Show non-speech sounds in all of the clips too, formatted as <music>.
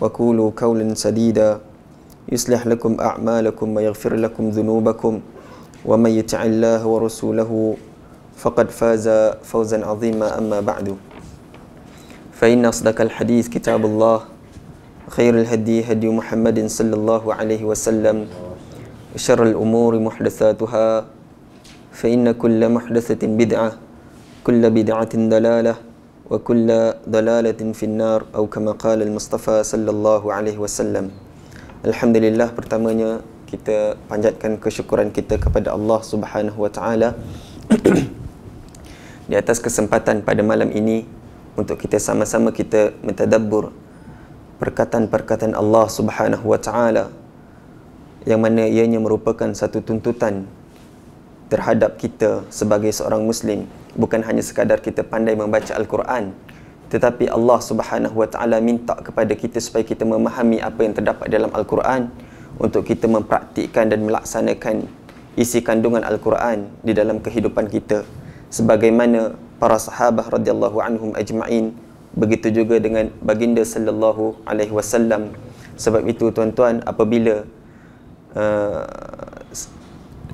وقولوا قولا سديدا يصلح لكم أعمالكم ويغفر لكم ذنوبكم ومن يطع الله ورسوله فقد فاز فوزا عظيما أما بعد فإن أصدق الحديث كتاب الله خير الهدي هدي محمد صلى الله عليه وسلم وشر الأمور محدثاتها فإن كل محدثة بدعة كل بدعة دلالة وكل ضلالة في النار أو كما قال المصطفى صلى الله عليه وسلم الحمد لله برتمانيا kita panjatkan kesyukuran kita kepada Allah Subhanahu wa taala <clears throat> di atas kesempatan pada malam ini untuk kita sama-sama kita mentadabbur perkataan-perkataan Allah Subhanahu wa taala yang mana ianya merupakan satu tuntutan terhadap kita sebagai seorang muslim bukan hanya sekadar kita pandai membaca al-Quran tetapi Allah Subhanahu wa taala minta kepada kita supaya kita memahami apa yang terdapat dalam al-Quran untuk kita mempraktikkan dan melaksanakan isi kandungan al-Quran di dalam kehidupan kita sebagaimana para sahabat radhiyallahu anhum ajma'in begitu juga dengan baginda sallallahu alaihi wasallam sebab itu tuan-tuan apabila uh,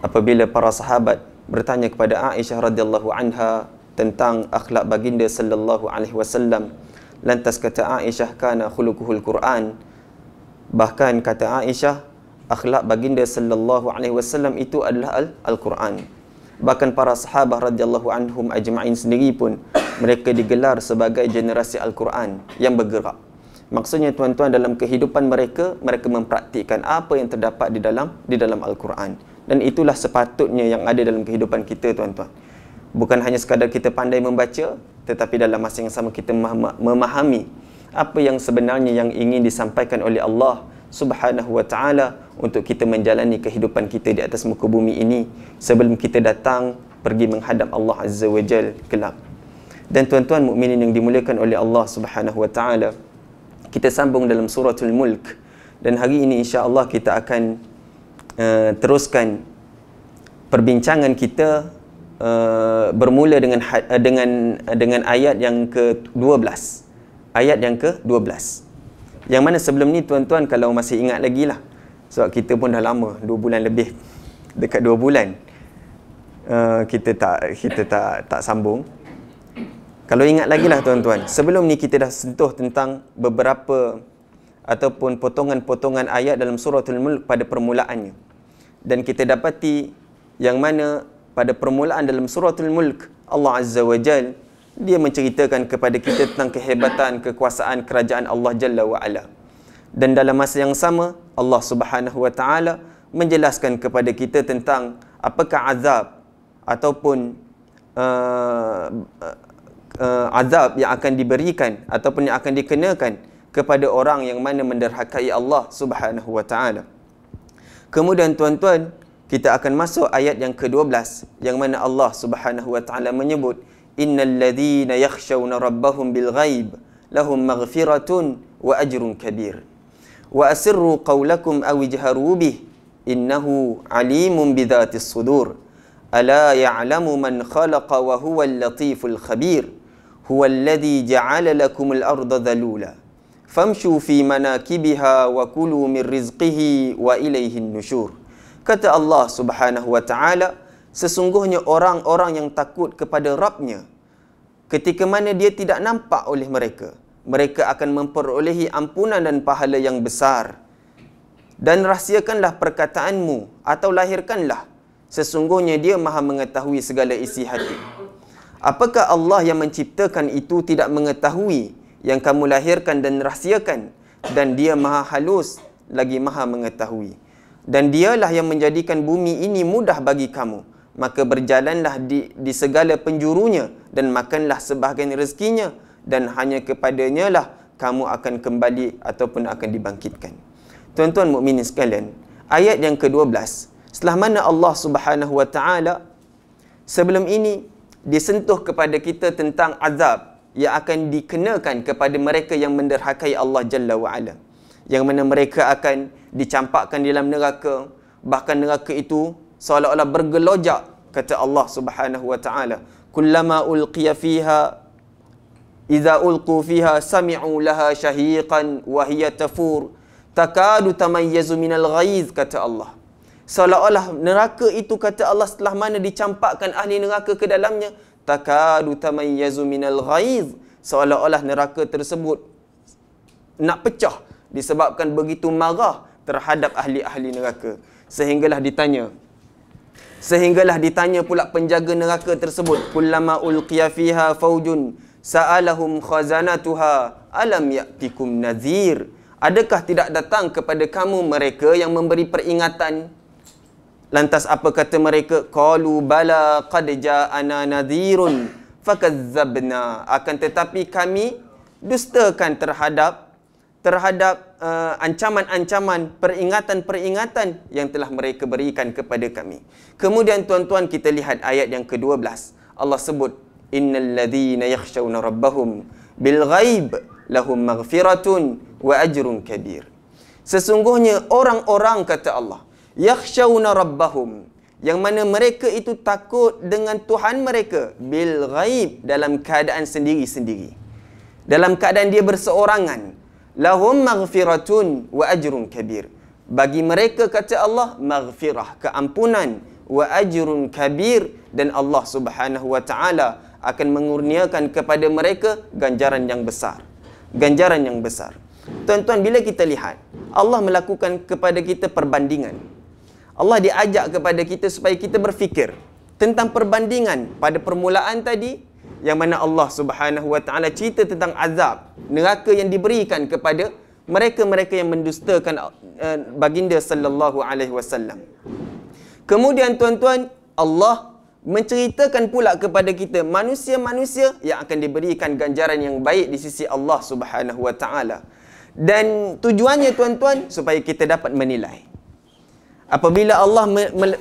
apabila para sahabat bertanya kepada Aisyah radhiyallahu anha tentang akhlak baginda sallallahu alaihi wasallam. Lantas kata Aisyah kana khuluquhul Quran. Bahkan kata Aisyah akhlak baginda sallallahu alaihi wasallam itu adalah al-Quran. Bahkan para sahabat radhiyallahu anhum ajma'in sendiri pun mereka digelar sebagai generasi al-Quran yang bergerak. Maksudnya tuan-tuan dalam kehidupan mereka mereka mempraktikkan apa yang terdapat di dalam di dalam al-Quran dan itulah sepatutnya yang ada dalam kehidupan kita tuan-tuan bukan hanya sekadar kita pandai membaca tetapi dalam masa yang sama kita memahami apa yang sebenarnya yang ingin disampaikan oleh Allah Subhanahu wa taala untuk kita menjalani kehidupan kita di atas muka bumi ini sebelum kita datang pergi menghadap Allah Azza wa Jal kelak. Dan tuan-tuan mukminin yang dimuliakan oleh Allah Subhanahu wa taala, kita sambung dalam suratul mulk dan hari ini insya-Allah kita akan Eh, teruskan perbincangan kita uh, bermula dengan uh, dengan uh, dengan ayat yang ke-12. Ayat yang ke-12. Yang mana sebelum ni tuan-tuan kalau masih ingat lagi lah. Sebab kita pun dah lama, dua bulan lebih. Dekat dua bulan. Uh, kita tak kita tak tak sambung. Kalau ingat lagi lah tuan-tuan. Sebelum ni kita dah sentuh tentang beberapa ataupun potongan-potongan ayat dalam suratul mulk pada permulaannya dan kita dapati yang mana pada permulaan dalam suratul mulk Allah azza wa jal dia menceritakan kepada kita tentang kehebatan kekuasaan kerajaan Allah jalla wa ala dan dalam masa yang sama Allah subhanahu wa taala menjelaskan kepada kita tentang apakah azab ataupun uh, uh, azab yang akan diberikan ataupun yang akan dikenakan kepada orang yang mana menderhakai Allah subhanahu wa taala Kemudian tuan-tuan, kita akan masuk ayat yang ke-12 yang mana Allah Subhanahu wa taala menyebut innal ladzina yakhshawna rabbahum bil ghaib lahum maghfiratun wa ajrun kabir. Wa asirru qawlakum aw ijharu bih innahu alimun bidhatis sudur. Ala ya'lamu man khalaqa wa huwal latiful khabir. Huwa alladhi ja'ala lakum al-ardha dhalula famshu fi manakibiha wa kulu min rizqihi wa ilayhin nushur kata Allah Subhanahu wa taala sesungguhnya orang-orang yang takut kepada Rabbnya ketika mana dia tidak nampak oleh mereka mereka akan memperolehi ampunan dan pahala yang besar dan rahsiakanlah perkataanmu atau lahirkanlah sesungguhnya dia maha mengetahui segala isi hati apakah Allah yang menciptakan itu tidak mengetahui yang kamu lahirkan dan rahsiakan dan dia maha halus lagi maha mengetahui dan dialah yang menjadikan bumi ini mudah bagi kamu maka berjalanlah di, di segala penjurunya dan makanlah sebahagian rezekinya dan hanya kepadanya lah kamu akan kembali ataupun akan dibangkitkan tuan-tuan mukminin sekalian ayat yang ke-12 setelah mana Allah Subhanahu wa taala sebelum ini disentuh kepada kita tentang azab yang akan dikenakan kepada mereka yang menderhakai Allah Jalla wa'ala yang mana mereka akan dicampakkan dalam neraka bahkan neraka itu seolah-olah bergelojak kata Allah subhanahu wa ta'ala kullama ulqiya fiha iza ulqu fiha sami'u laha shahiqan wa hiya tafur takadu tamayyazu minal ghaiz kata Allah seolah-olah neraka itu kata Allah setelah mana dicampakkan ahli neraka ke dalamnya takadu tamayyazu minal ghaiz seolah-olah neraka tersebut nak pecah disebabkan begitu marah terhadap ahli-ahli neraka sehinggalah ditanya sehinggalah ditanya pula penjaga neraka tersebut kullama ulqiya fiha faujun sa'alahum khazanatuha alam ya'tikum nadhir adakah tidak datang kepada kamu mereka yang memberi peringatan Lantas apa kata mereka? Qalu bala qad ja'ana nadhirun fakazzabna. Akan tetapi kami dustakan terhadap terhadap uh, ancaman-ancaman, peringatan-peringatan yang telah mereka berikan kepada kami. Kemudian tuan-tuan kita lihat ayat yang ke-12. Allah sebut innal ladhina yakhshawna rabbahum bil ghaib lahum maghfiratun wa ajrun kabir. Sesungguhnya orang-orang kata Allah yakhshawna rabbahum yang mana mereka itu takut dengan Tuhan mereka bil ghaib dalam keadaan sendiri-sendiri dalam keadaan dia berseorangan lahum maghfiratun wa ajrun kabir bagi mereka kata Allah maghfirah keampunan wa ajrun kabir dan Allah Subhanahu wa taala akan mengurniakan kepada mereka ganjaran yang besar ganjaran yang besar tuan-tuan bila kita lihat Allah melakukan kepada kita perbandingan Allah diajak kepada kita supaya kita berfikir tentang perbandingan pada permulaan tadi yang mana Allah Subhanahu Wa Taala cerita tentang azab neraka yang diberikan kepada mereka-mereka yang mendustakan eh, baginda sallallahu alaihi wasallam. Kemudian tuan-tuan, Allah menceritakan pula kepada kita manusia-manusia yang akan diberikan ganjaran yang baik di sisi Allah Subhanahu Wa Taala. Dan tujuannya tuan-tuan supaya kita dapat menilai. Apabila Allah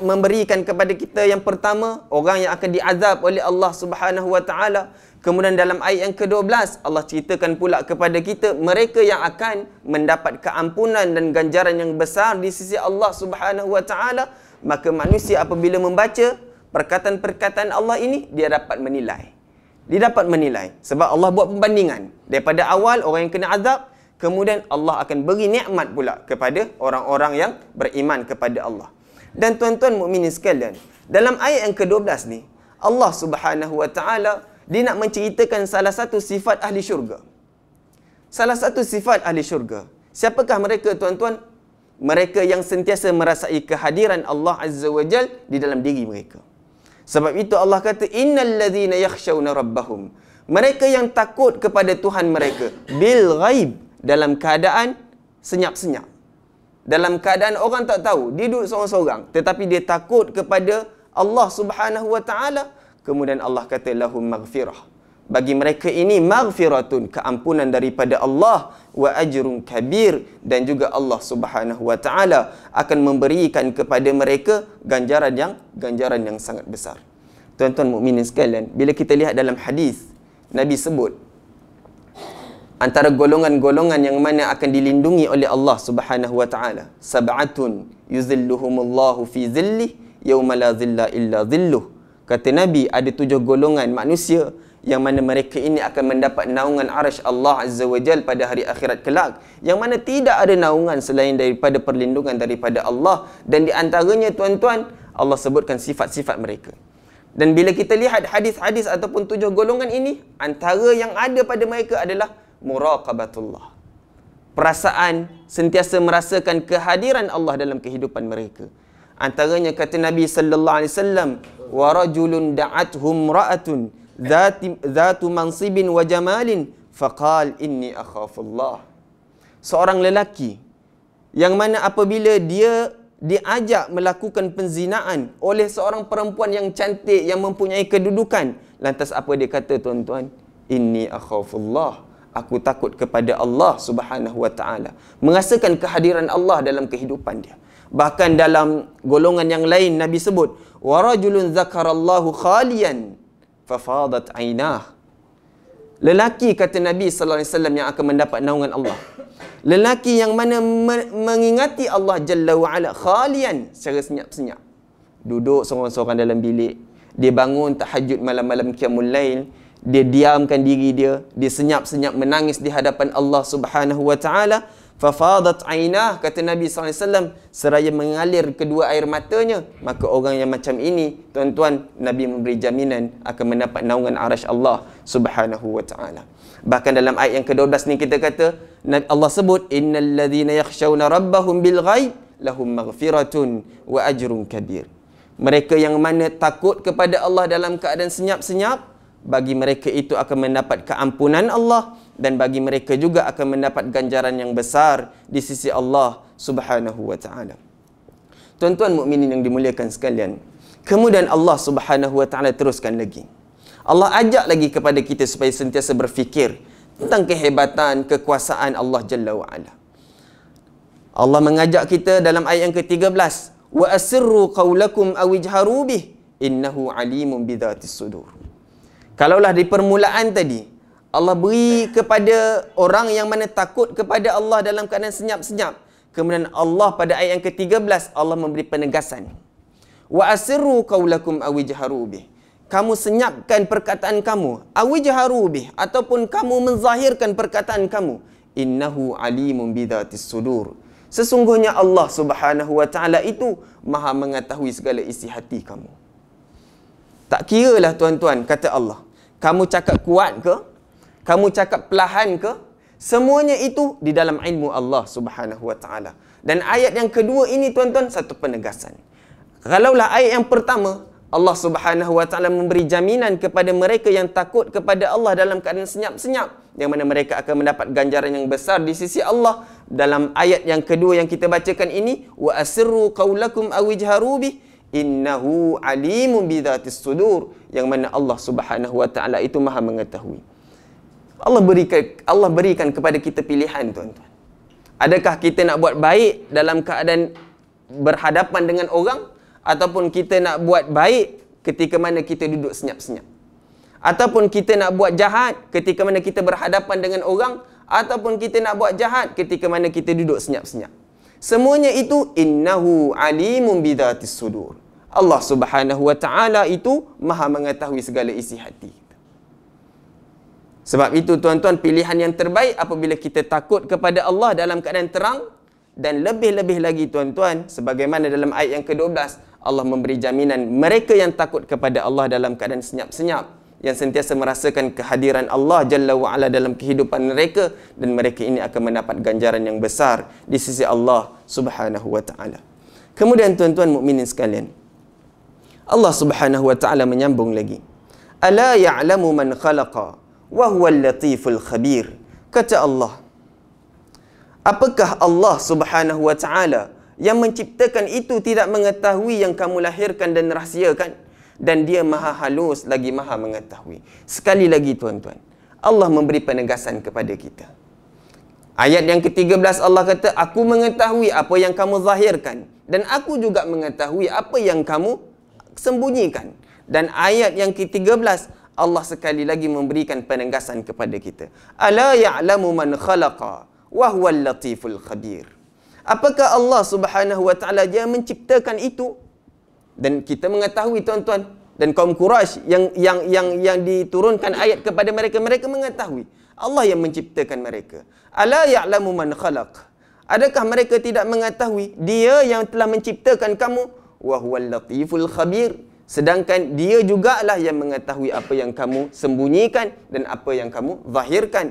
memberikan kepada kita yang pertama orang yang akan diazab oleh Allah Subhanahu Wa Taala, kemudian dalam ayat yang ke-12 Allah ceritakan pula kepada kita mereka yang akan mendapat keampunan dan ganjaran yang besar di sisi Allah Subhanahu Wa Taala, maka manusia apabila membaca perkataan-perkataan Allah ini dia dapat menilai. Dia dapat menilai sebab Allah buat perbandingan daripada awal orang yang kena azab kemudian Allah akan beri nikmat pula kepada orang-orang yang beriman kepada Allah. Dan tuan-tuan mukminin sekalian, dalam ayat yang ke-12 ni, Allah Subhanahu wa taala dia nak menceritakan salah satu sifat ahli syurga. Salah satu sifat ahli syurga. Siapakah mereka tuan-tuan? Mereka yang sentiasa merasai kehadiran Allah Azza wa Jal di dalam diri mereka. Sebab itu Allah kata, Innal ladhina yakhshawna rabbahum. Mereka yang takut kepada Tuhan mereka. Bil ghaib dalam keadaan senyap-senyap. Dalam keadaan orang tak tahu, dia duduk seorang-seorang tetapi dia takut kepada Allah Subhanahu Wa Taala. Kemudian Allah kata lahum maghfirah. Bagi mereka ini maghfiratun, keampunan daripada Allah wa ajrun kabir dan juga Allah Subhanahu Wa Taala akan memberikan kepada mereka ganjaran yang ganjaran yang sangat besar. Tuan-tuan mukminin sekalian, bila kita lihat dalam hadis Nabi sebut antara golongan-golongan yang mana akan dilindungi oleh Allah Subhanahu wa taala sab'atun yuzilluhumullahu fi zilli yauma la zilla illa zilluh kata nabi ada tujuh golongan manusia yang mana mereka ini akan mendapat naungan arash Allah Azza wa Jal pada hari akhirat kelak yang mana tidak ada naungan selain daripada perlindungan daripada Allah dan di antaranya tuan-tuan Allah sebutkan sifat-sifat mereka dan bila kita lihat hadis-hadis ataupun tujuh golongan ini antara yang ada pada mereka adalah muraqabatullah. Perasaan sentiasa merasakan kehadiran Allah dalam kehidupan mereka. Antaranya kata Nabi sallallahu alaihi wasallam, "Wa rajulun da'athum ra'atun dhati dhatu mansibin wa jamalin faqal inni akhafullah." Seorang lelaki yang mana apabila dia diajak melakukan penzinaan oleh seorang perempuan yang cantik yang mempunyai kedudukan lantas apa dia kata tuan-tuan inni akhafullah aku takut kepada Allah Subhanahu wa taala merasakan kehadiran Allah dalam kehidupan dia bahkan dalam golongan yang lain nabi sebut warajulun zakarallahu khalian fadat ainah lelaki kata nabi sallallahu alaihi wasallam yang akan mendapat naungan Allah lelaki yang mana mengingati Allah jalla wa ala khalian secara senyap-senyap duduk seorang-seorang dalam bilik dia bangun tahajud malam-malam qiyamul lail dia diamkan diri dia dia senyap-senyap menangis di hadapan Allah Subhanahu wa taala fafadat ainah kata Nabi sallallahu alaihi wasallam seraya mengalir kedua air matanya maka orang yang macam ini tuan-tuan Nabi memberi jaminan akan mendapat naungan arasy Allah Subhanahu wa taala bahkan dalam ayat yang ke-12 ni kita kata Allah sebut innal ladzina yakhshawna rabbahum bil ghaib lahum maghfiratun wa ajrun kabir mereka yang mana takut kepada Allah dalam keadaan senyap-senyap bagi mereka itu akan mendapat keampunan Allah dan bagi mereka juga akan mendapat ganjaran yang besar di sisi Allah Subhanahu wa taala. Tuan-tuan mukminin yang dimuliakan sekalian, kemudian Allah Subhanahu wa taala teruskan lagi. Allah ajak lagi kepada kita supaya sentiasa berfikir tentang kehebatan kekuasaan Allah Jalla wa Ala. Allah mengajak kita dalam ayat yang ke-13, wa asirru qawlakum aw ijharu bih innahu alimun bidhatis sudur. Kalaulah di permulaan tadi Allah beri kepada orang yang mana takut kepada Allah dalam keadaan senyap-senyap. Kemudian Allah pada ayat yang ke-13 Allah memberi penegasan. Wa asiru kaulakum aw ijharu Kamu senyapkan perkataan kamu, aw ijharu ataupun kamu menzahirkan perkataan kamu. Innahu alimun bidhatis sudur. Sesungguhnya Allah Subhanahu wa taala itu Maha mengetahui segala isi hati kamu. Tak kira lah tuan-tuan kata Allah kamu cakap kuat ke kamu cakap pelahan ke semuanya itu di dalam ilmu Allah Subhanahu wa taala dan ayat yang kedua ini tuan-tuan satu penegasan kalaulah ayat yang pertama Allah Subhanahu wa taala memberi jaminan kepada mereka yang takut kepada Allah dalam keadaan senyap-senyap yang mana mereka akan mendapat ganjaran yang besar di sisi Allah dalam ayat yang kedua yang kita bacakan ini wa asirru qaulakum aw bihi innahu alimun bidhatis sudur yang mana Allah Subhanahu wa taala itu maha mengetahui Allah berikan Allah berikan kepada kita pilihan tuan-tuan adakah kita nak buat baik dalam keadaan berhadapan dengan orang ataupun kita nak buat baik ketika mana kita duduk senyap-senyap ataupun kita nak buat jahat ketika mana kita berhadapan dengan orang ataupun kita nak buat jahat ketika mana kita duduk senyap-senyap Semuanya itu innahu alimun bidhatis sudur. Allah Subhanahu wa taala itu Maha mengetahui segala isi hati. Sebab itu tuan-tuan pilihan yang terbaik apabila kita takut kepada Allah dalam keadaan terang dan lebih-lebih lagi tuan-tuan sebagaimana dalam ayat yang ke-12 Allah memberi jaminan mereka yang takut kepada Allah dalam keadaan senyap-senyap yang sentiasa merasakan kehadiran Allah Jalla wa'ala dalam kehidupan mereka dan mereka ini akan mendapat ganjaran yang besar di sisi Allah subhanahu wa ta'ala. Kemudian tuan-tuan mukminin sekalian, Allah subhanahu wa ta'ala menyambung lagi. Ala ya'lamu man khalaqa wa huwa latiful khabir. Kata Allah, apakah Allah subhanahu wa ta'ala yang menciptakan itu tidak mengetahui yang kamu lahirkan dan rahsiakan? dan dia maha halus lagi maha mengetahui. Sekali lagi tuan-tuan, Allah memberi penegasan kepada kita. Ayat yang ke-13 Allah kata, Aku mengetahui apa yang kamu zahirkan dan aku juga mengetahui apa yang kamu sembunyikan. Dan ayat yang ke-13, Allah sekali lagi memberikan penegasan kepada kita. Ala ya'lamu man khalaqa wa huwa latiful khabir. Apakah Allah Subhanahu wa taala dia menciptakan itu dan kita mengetahui tuan-tuan dan kaum Quraisy yang yang yang yang diturunkan ayat kepada mereka mereka mengetahui Allah yang menciptakan mereka ala ya'lamu man khalaq adakah mereka tidak mengetahui dia yang telah menciptakan kamu wa huwal latiful khabir sedangkan dia jugalah yang mengetahui apa yang kamu sembunyikan dan apa yang kamu zahirkan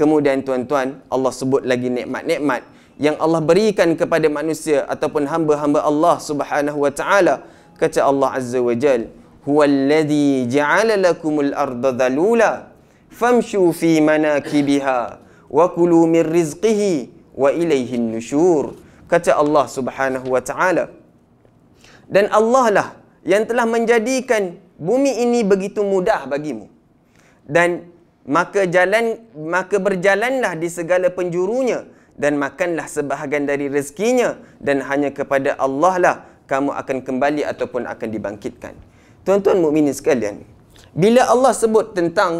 kemudian tuan-tuan Allah sebut lagi nikmat-nikmat yang Allah berikan kepada manusia ataupun hamba-hamba Allah Subhanahu wa taala kata Allah Azza wa Jal huwallazi ja'ala lakumul arda dhalula famshu fi manakibiha wa kulu min rizqihi wa ilayhi nushur kata Allah Subhanahu wa taala dan Allah lah yang telah menjadikan bumi ini begitu mudah bagimu dan maka jalan maka berjalanlah di segala penjurunya dan makanlah sebahagian dari rezekinya dan hanya kepada Allah lah kamu akan kembali ataupun akan dibangkitkan. Tuan-tuan mukminin sekalian, bila Allah sebut tentang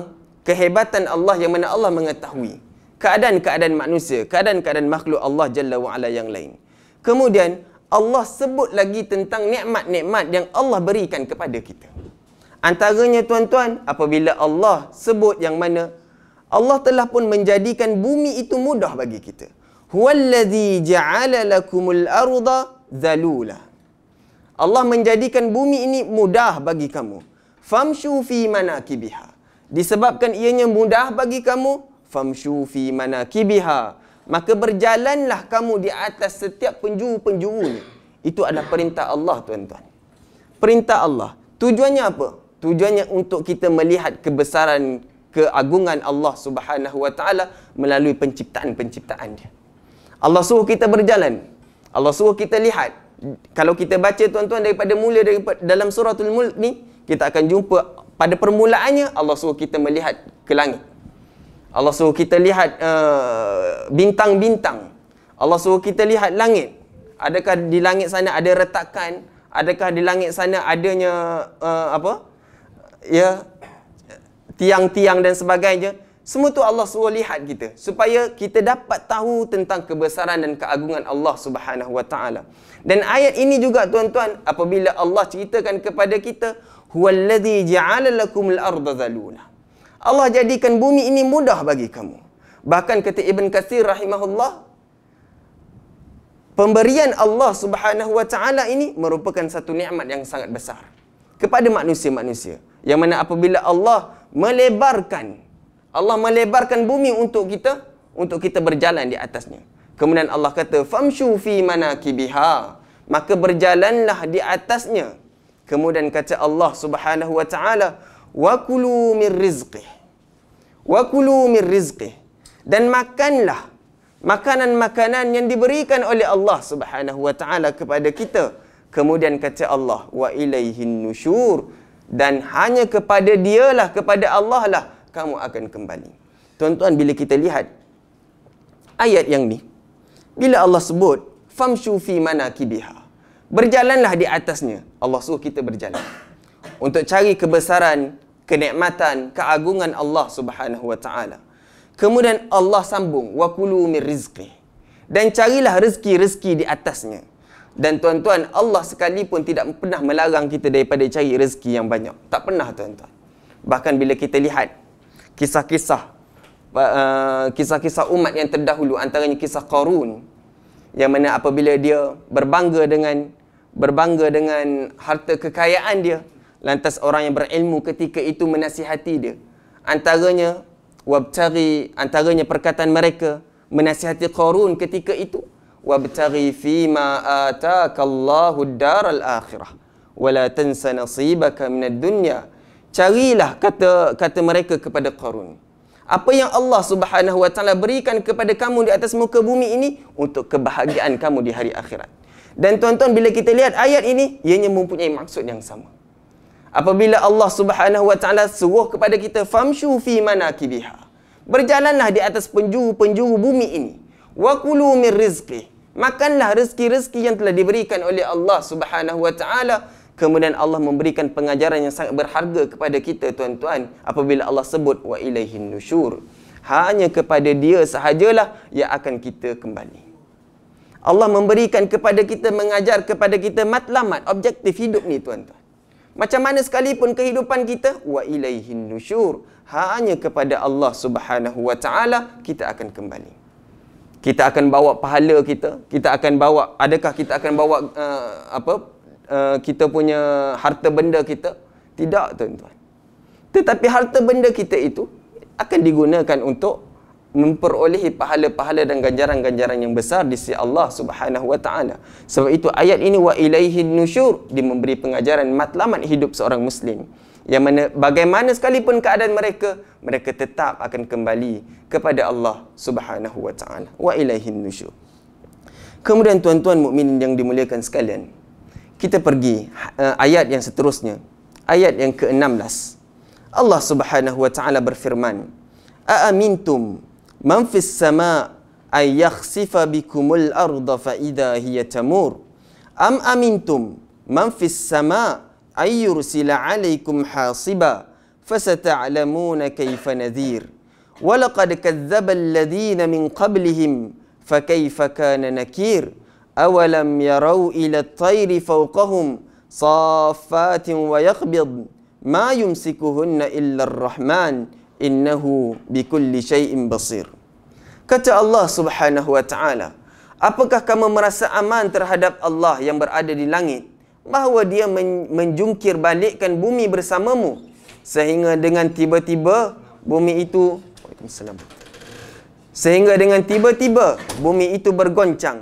kehebatan Allah yang mana Allah mengetahui keadaan-keadaan manusia, keadaan-keadaan makhluk Allah Jalla wa'ala yang lain. Kemudian Allah sebut lagi tentang nikmat-nikmat yang Allah berikan kepada kita. Antaranya tuan-tuan, apabila Allah sebut yang mana Allah telah pun menjadikan bumi itu mudah bagi kita. Huwallazi ja'ala lakumul arda zalula. Allah menjadikan bumi ini mudah bagi kamu. Famshu fi manakibiha. Disebabkan ianya mudah bagi kamu, famshu fi manakibiha. Maka berjalanlah kamu di atas setiap penjuru-penjuru ini. Itu adalah perintah Allah, tuan-tuan. Perintah Allah. Tujuannya apa? Tujuannya untuk kita melihat kebesaran keagungan Allah Subhanahu wa taala melalui penciptaan-penciptaan dia. Allah suruh kita berjalan. Allah suruh kita lihat kalau kita baca tuan-tuan daripada mula daripada dalam suratul mulk ni kita akan jumpa pada permulaannya Allah suruh kita melihat ke langit Allah suruh kita lihat uh, bintang-bintang Allah suruh kita lihat langit adakah di langit sana ada retakan adakah di langit sana adanya uh, apa ya tiang-tiang dan sebagainya semua tu Allah suruh lihat kita supaya kita dapat tahu tentang kebesaran dan keagungan Allah Subhanahu Wa Taala. Dan ayat ini juga tuan-tuan apabila Allah ceritakan kepada kita huwallazi ja'ala lakumul arda zalula. Allah jadikan bumi ini mudah bagi kamu. Bahkan kata Ibn Kathir rahimahullah pemberian Allah Subhanahu Wa Taala ini merupakan satu nikmat yang sangat besar kepada manusia-manusia. Yang mana apabila Allah melebarkan Allah melebarkan bumi untuk kita untuk kita berjalan di atasnya. Kemudian Allah kata famshu fi manakibiha. Maka berjalanlah di atasnya. Kemudian kata Allah Subhanahu wa taala wa kulu min rizqih. Wa kulu min rizqih. Dan makanlah makanan-makanan yang diberikan oleh Allah Subhanahu wa taala kepada kita. Kemudian kata Allah wa ilaihin nusyur dan hanya kepada dialah kepada Allah lah kamu akan kembali. Tuan-tuan bila kita lihat ayat yang ni bila Allah sebut famshu fi manakibiha berjalanlah di atasnya Allah suruh kita berjalan untuk cari kebesaran kenikmatan keagungan Allah Subhanahu wa taala kemudian Allah sambung wa kulu min dan carilah rezeki-rezeki di atasnya dan tuan-tuan Allah sekalipun tidak pernah melarang kita daripada cari rezeki yang banyak tak pernah tuan-tuan bahkan bila kita lihat kisah-kisah eh, kisah-kisah umat yang terdahulu antaranya kisah Qarun yang mana apabila dia berbangga dengan berbangga dengan harta kekayaan dia lantas orang yang berilmu ketika itu menasihati dia antaranya wabtari antaranya perkataan mereka menasihati Qarun ketika itu wabtari fi ma ataka Allahu daral akhirah wa la tansa nasibaka min dunya carilah kata kata mereka kepada Qarun. Apa yang Allah Subhanahu wa taala berikan kepada kamu di atas muka bumi ini untuk kebahagiaan kamu di hari akhirat. Dan tuan-tuan bila kita lihat ayat ini ianya mempunyai maksud yang sama. Apabila Allah Subhanahu wa taala suruh kepada kita famshu fi manakibiha. Berjalanlah di atas penjuru-penjuru bumi ini. Wa kulu min rizqi. Makanlah rezeki-rezeki yang telah diberikan oleh Allah Subhanahu wa taala kemudian Allah memberikan pengajaran yang sangat berharga kepada kita tuan-tuan apabila Allah sebut wa ilaihin nusyur hanya kepada dia sahajalah yang akan kita kembali Allah memberikan kepada kita mengajar kepada kita matlamat objektif hidup ni tuan-tuan macam mana sekalipun kehidupan kita wa ilaihin nusyur hanya kepada Allah Subhanahu wa taala kita akan kembali kita akan bawa pahala kita kita akan bawa adakah kita akan bawa uh, apa Uh, kita punya harta benda kita? Tidak, tuan-tuan. Tetapi harta benda kita itu akan digunakan untuk memperolehi pahala-pahala dan ganjaran-ganjaran yang besar di sisi Allah Subhanahu wa taala. Sebab itu ayat ini wa ilaihi nusyur di memberi pengajaran matlamat hidup seorang muslim yang mana bagaimana sekalipun keadaan mereka mereka tetap akan kembali kepada Allah Subhanahu wa taala wa ilaihi nusyur. Kemudian tuan-tuan mukminin yang dimuliakan sekalian, kita pergi uh, ayat yang seterusnya ayat yang ke-16 Allah Subhanahu wa taala berfirman A amintum man fis sama' ay yakhsifa bikumul arda fa idha hiya tamur am amintum man fis sama' ay yursila alaykum hasiba fasata'lamuna kayfa nadhir wa laqad kadzdzaba alladhina min qablihim fa kayfa kana nakir awalam yarau ila at-tayri fawqahum saffatin wa yaqbid ma yumsikuhunna illa ar-rahman innahu bikulli shay'in basir kata Allah Subhanahu wa ta'ala apakah kamu merasa aman terhadap Allah yang berada di langit bahawa dia menjungkir balikkan bumi bersamamu sehingga dengan tiba-tiba bumi itu sehingga dengan tiba-tiba bumi itu bergoncang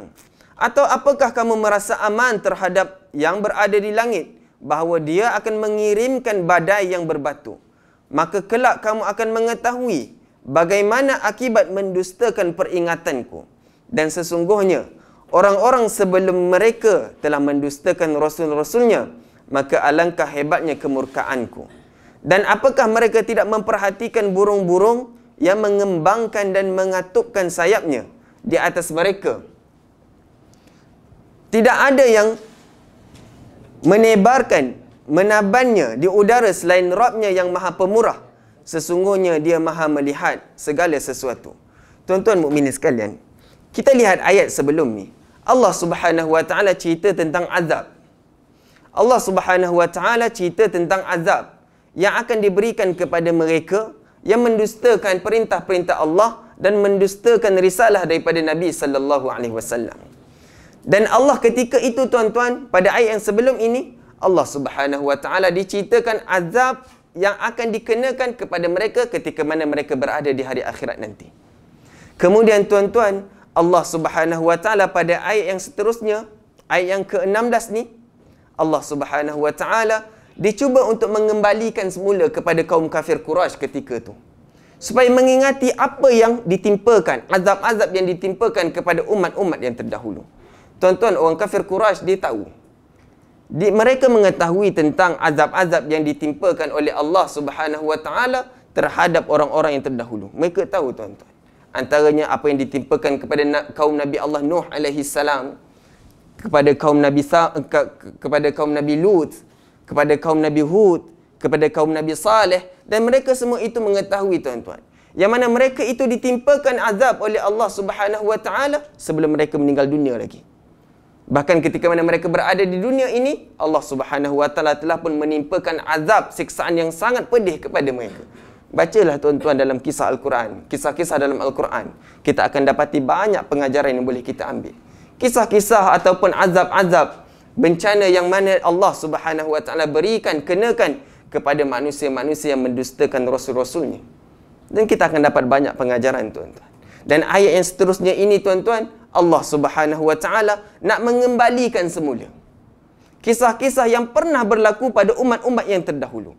atau apakah kamu merasa aman terhadap yang berada di langit bahawa dia akan mengirimkan badai yang berbatu? Maka kelak kamu akan mengetahui bagaimana akibat mendustakan peringatanku. Dan sesungguhnya, orang-orang sebelum mereka telah mendustakan rasul-rasulnya, maka alangkah hebatnya kemurkaanku. Dan apakah mereka tidak memperhatikan burung-burung yang mengembangkan dan mengatupkan sayapnya di atas mereka? Mereka tidak ada yang menebarkan menabannya di udara selain Rabbnya yang maha pemurah sesungguhnya dia maha melihat segala sesuatu tuan-tuan mukminin sekalian kita lihat ayat sebelum ni Allah Subhanahu wa taala cerita tentang azab Allah Subhanahu wa taala cerita tentang azab yang akan diberikan kepada mereka yang mendustakan perintah-perintah Allah dan mendustakan risalah daripada Nabi sallallahu alaihi wasallam. Dan Allah ketika itu tuan-tuan pada ayat yang sebelum ini Allah Subhanahu Wa Taala diceritakan azab yang akan dikenakan kepada mereka ketika mana mereka berada di hari akhirat nanti. Kemudian tuan-tuan Allah Subhanahu Wa Taala pada ayat yang seterusnya ayat yang ke-16 ni Allah Subhanahu Wa Taala dicuba untuk mengembalikan semula kepada kaum kafir Quraisy ketika itu supaya mengingati apa yang ditimpakan azab-azab yang ditimpakan kepada umat-umat yang terdahulu. Tuan-tuan, orang kafir Quraisy dia tahu. Di, mereka mengetahui tentang azab-azab yang ditimpakan oleh Allah Subhanahu Wa Taala terhadap orang-orang yang terdahulu. Mereka tahu, tuan-tuan. Antaranya apa yang ditimpakan kepada na- kaum Nabi Allah Nuh alaihi salam, kepada kaum Nabi Sa- ke- kepada kaum Nabi Lut, kepada kaum Nabi Hud, kepada kaum Nabi Saleh dan mereka semua itu mengetahui, tuan-tuan. Yang mana mereka itu ditimpakan azab oleh Allah Subhanahu Wa Taala sebelum mereka meninggal dunia lagi. Bahkan ketika mana mereka berada di dunia ini, Allah Subhanahu Wa Taala telah pun menimpakan azab siksaan yang sangat pedih kepada mereka. Bacalah tuan-tuan dalam kisah Al-Quran, kisah-kisah dalam Al-Quran. Kita akan dapati banyak pengajaran yang boleh kita ambil. Kisah-kisah ataupun azab-azab bencana yang mana Allah Subhanahu Wa Taala berikan kenakan kepada manusia-manusia yang mendustakan rasul-rasulnya. Dan kita akan dapat banyak pengajaran tuan-tuan. Dan ayat yang seterusnya ini tuan-tuan Allah Subhanahu Wa Taala nak mengembalikan semula kisah-kisah yang pernah berlaku pada umat-umat yang terdahulu.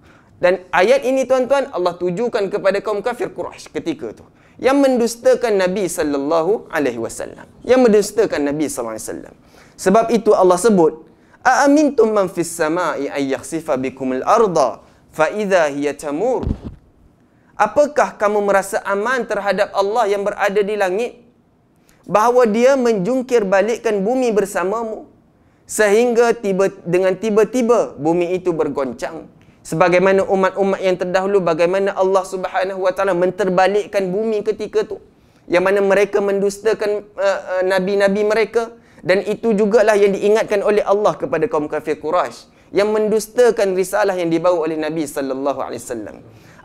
Dan ayat ini tuan-tuan Allah tujukan kepada kaum kafir Quraisy ketika itu yang mendustakan Nabi sallallahu alaihi wasallam. Yang mendustakan Nabi sallallahu alaihi wasallam. Sebab itu Allah sebut, "A'amintum man fis sama'i ay yakhsifa bikum al-ardha fa idza hiya tamur?" Apakah kamu merasa aman terhadap Allah yang berada di langit bahawa dia menjungkir balikkan bumi bersamamu sehingga tiba, dengan tiba-tiba bumi itu bergoncang sebagaimana umat-umat yang terdahulu bagaimana Allah Subhanahu wa taala menterbalikkan bumi ketika itu yang mana mereka mendustakan uh, uh, nabi-nabi mereka dan itu jugalah yang diingatkan oleh Allah kepada kaum kafir Quraisy yang mendustakan risalah yang dibawa oleh Nabi sallallahu alaihi wasallam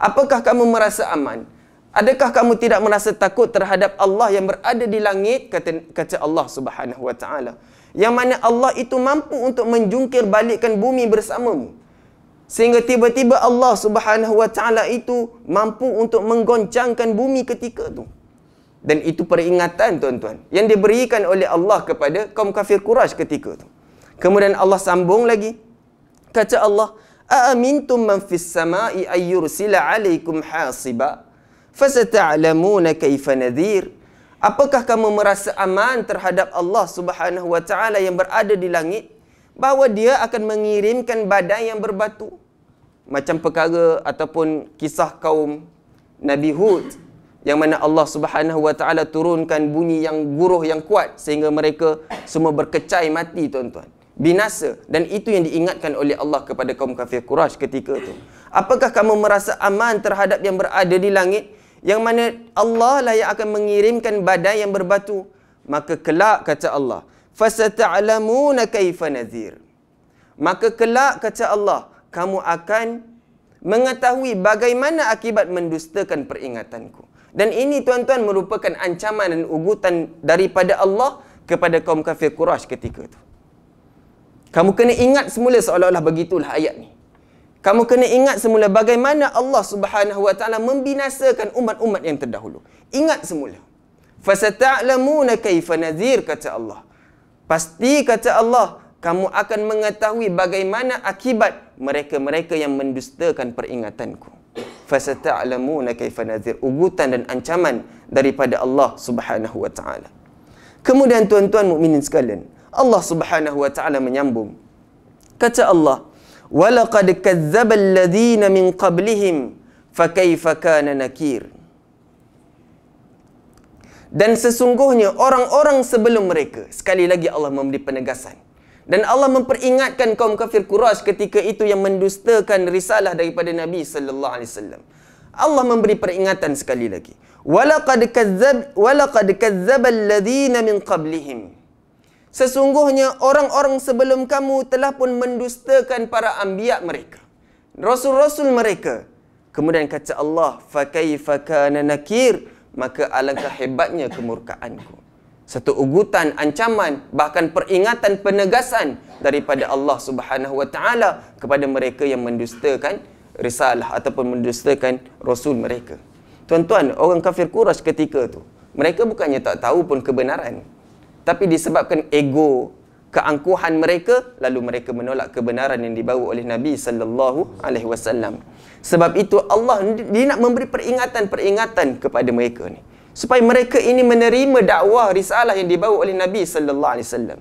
apakah kamu merasa aman Adakah kamu tidak merasa takut terhadap Allah yang berada di langit? Kata, kata Allah subhanahu wa ta'ala. Yang mana Allah itu mampu untuk menjungkir balikkan bumi bersamamu. Sehingga tiba-tiba Allah subhanahu wa ta'ala itu mampu untuk menggoncangkan bumi ketika itu. Dan itu peringatan tuan-tuan. Yang diberikan oleh Allah kepada kaum kafir Quraisy ketika itu. Kemudian Allah sambung lagi. Kata Allah, أَأَمِنْتُمْ مَنْ فِي السَّمَاءِ أَيُّرْسِلَ عَلَيْكُمْ حَاصِبًا fastalamuna kaifa nadhir apakah kamu merasa aman terhadap Allah Subhanahu wa taala yang berada di langit bahawa dia akan mengirimkan badai yang berbatu macam perkara ataupun kisah kaum Nabi Hud yang mana Allah Subhanahu wa taala turunkan bunyi yang guruh yang kuat sehingga mereka semua berkecai mati tuan-tuan binasa dan itu yang diingatkan oleh Allah kepada kaum kafir Quraisy ketika itu apakah kamu merasa aman terhadap yang berada di langit yang mana Allah lah yang akan mengirimkan badai yang berbatu maka kelak kata Allah fasata'lamuna kaifa nadhir maka kelak kata Allah kamu akan mengetahui bagaimana akibat mendustakan peringatanku dan ini tuan-tuan merupakan ancaman dan ugutan daripada Allah kepada kaum kafir Quraisy ketika itu kamu kena ingat semula seolah-olah begitulah ayat ni kamu kena ingat semula bagaimana Allah Subhanahu Wa Taala membinasakan umat-umat yang terdahulu. Ingat semula. Fasata'lamuna kaifa nadhir kata Allah. Pasti kata Allah, kamu akan mengetahui bagaimana akibat mereka-mereka yang mendustakan peringatanku. Fasata'lamuna kaifa nadhir. Ugutan dan ancaman daripada Allah Subhanahu Wa Taala. Kemudian tuan-tuan mukminin sekalian, Allah Subhanahu Wa Taala menyambung. Kata Allah, Walaqad kazzaba alladhina min qablihim fa kayfa kana nakir Dan sesungguhnya orang-orang sebelum mereka sekali lagi Allah memberi penegasan dan Allah memperingatkan kaum kafir Quraisy ketika itu yang mendustakan risalah daripada Nabi sallallahu alaihi wasallam. Allah memberi peringatan sekali lagi. Walaqad kazzab walaqad kazzaba alladhina min qablihim Sesungguhnya orang-orang sebelum kamu telah pun mendustakan para ambiak mereka. Rasul-rasul mereka. Kemudian kata Allah, فَكَيْفَ كَانَ nakir Maka alangkah hebatnya kemurkaanku. Satu ugutan, ancaman, bahkan peringatan, penegasan daripada Allah subhanahu wa ta'ala kepada mereka yang mendustakan risalah ataupun mendustakan rasul mereka. Tuan-tuan, orang kafir Quraisy ketika itu, mereka bukannya tak tahu pun kebenaran tapi disebabkan ego keangkuhan mereka lalu mereka menolak kebenaran yang dibawa oleh Nabi sallallahu alaihi wasallam sebab itu Allah dia nak memberi peringatan-peringatan kepada mereka ni supaya mereka ini menerima dakwah risalah yang dibawa oleh Nabi sallallahu alaihi wasallam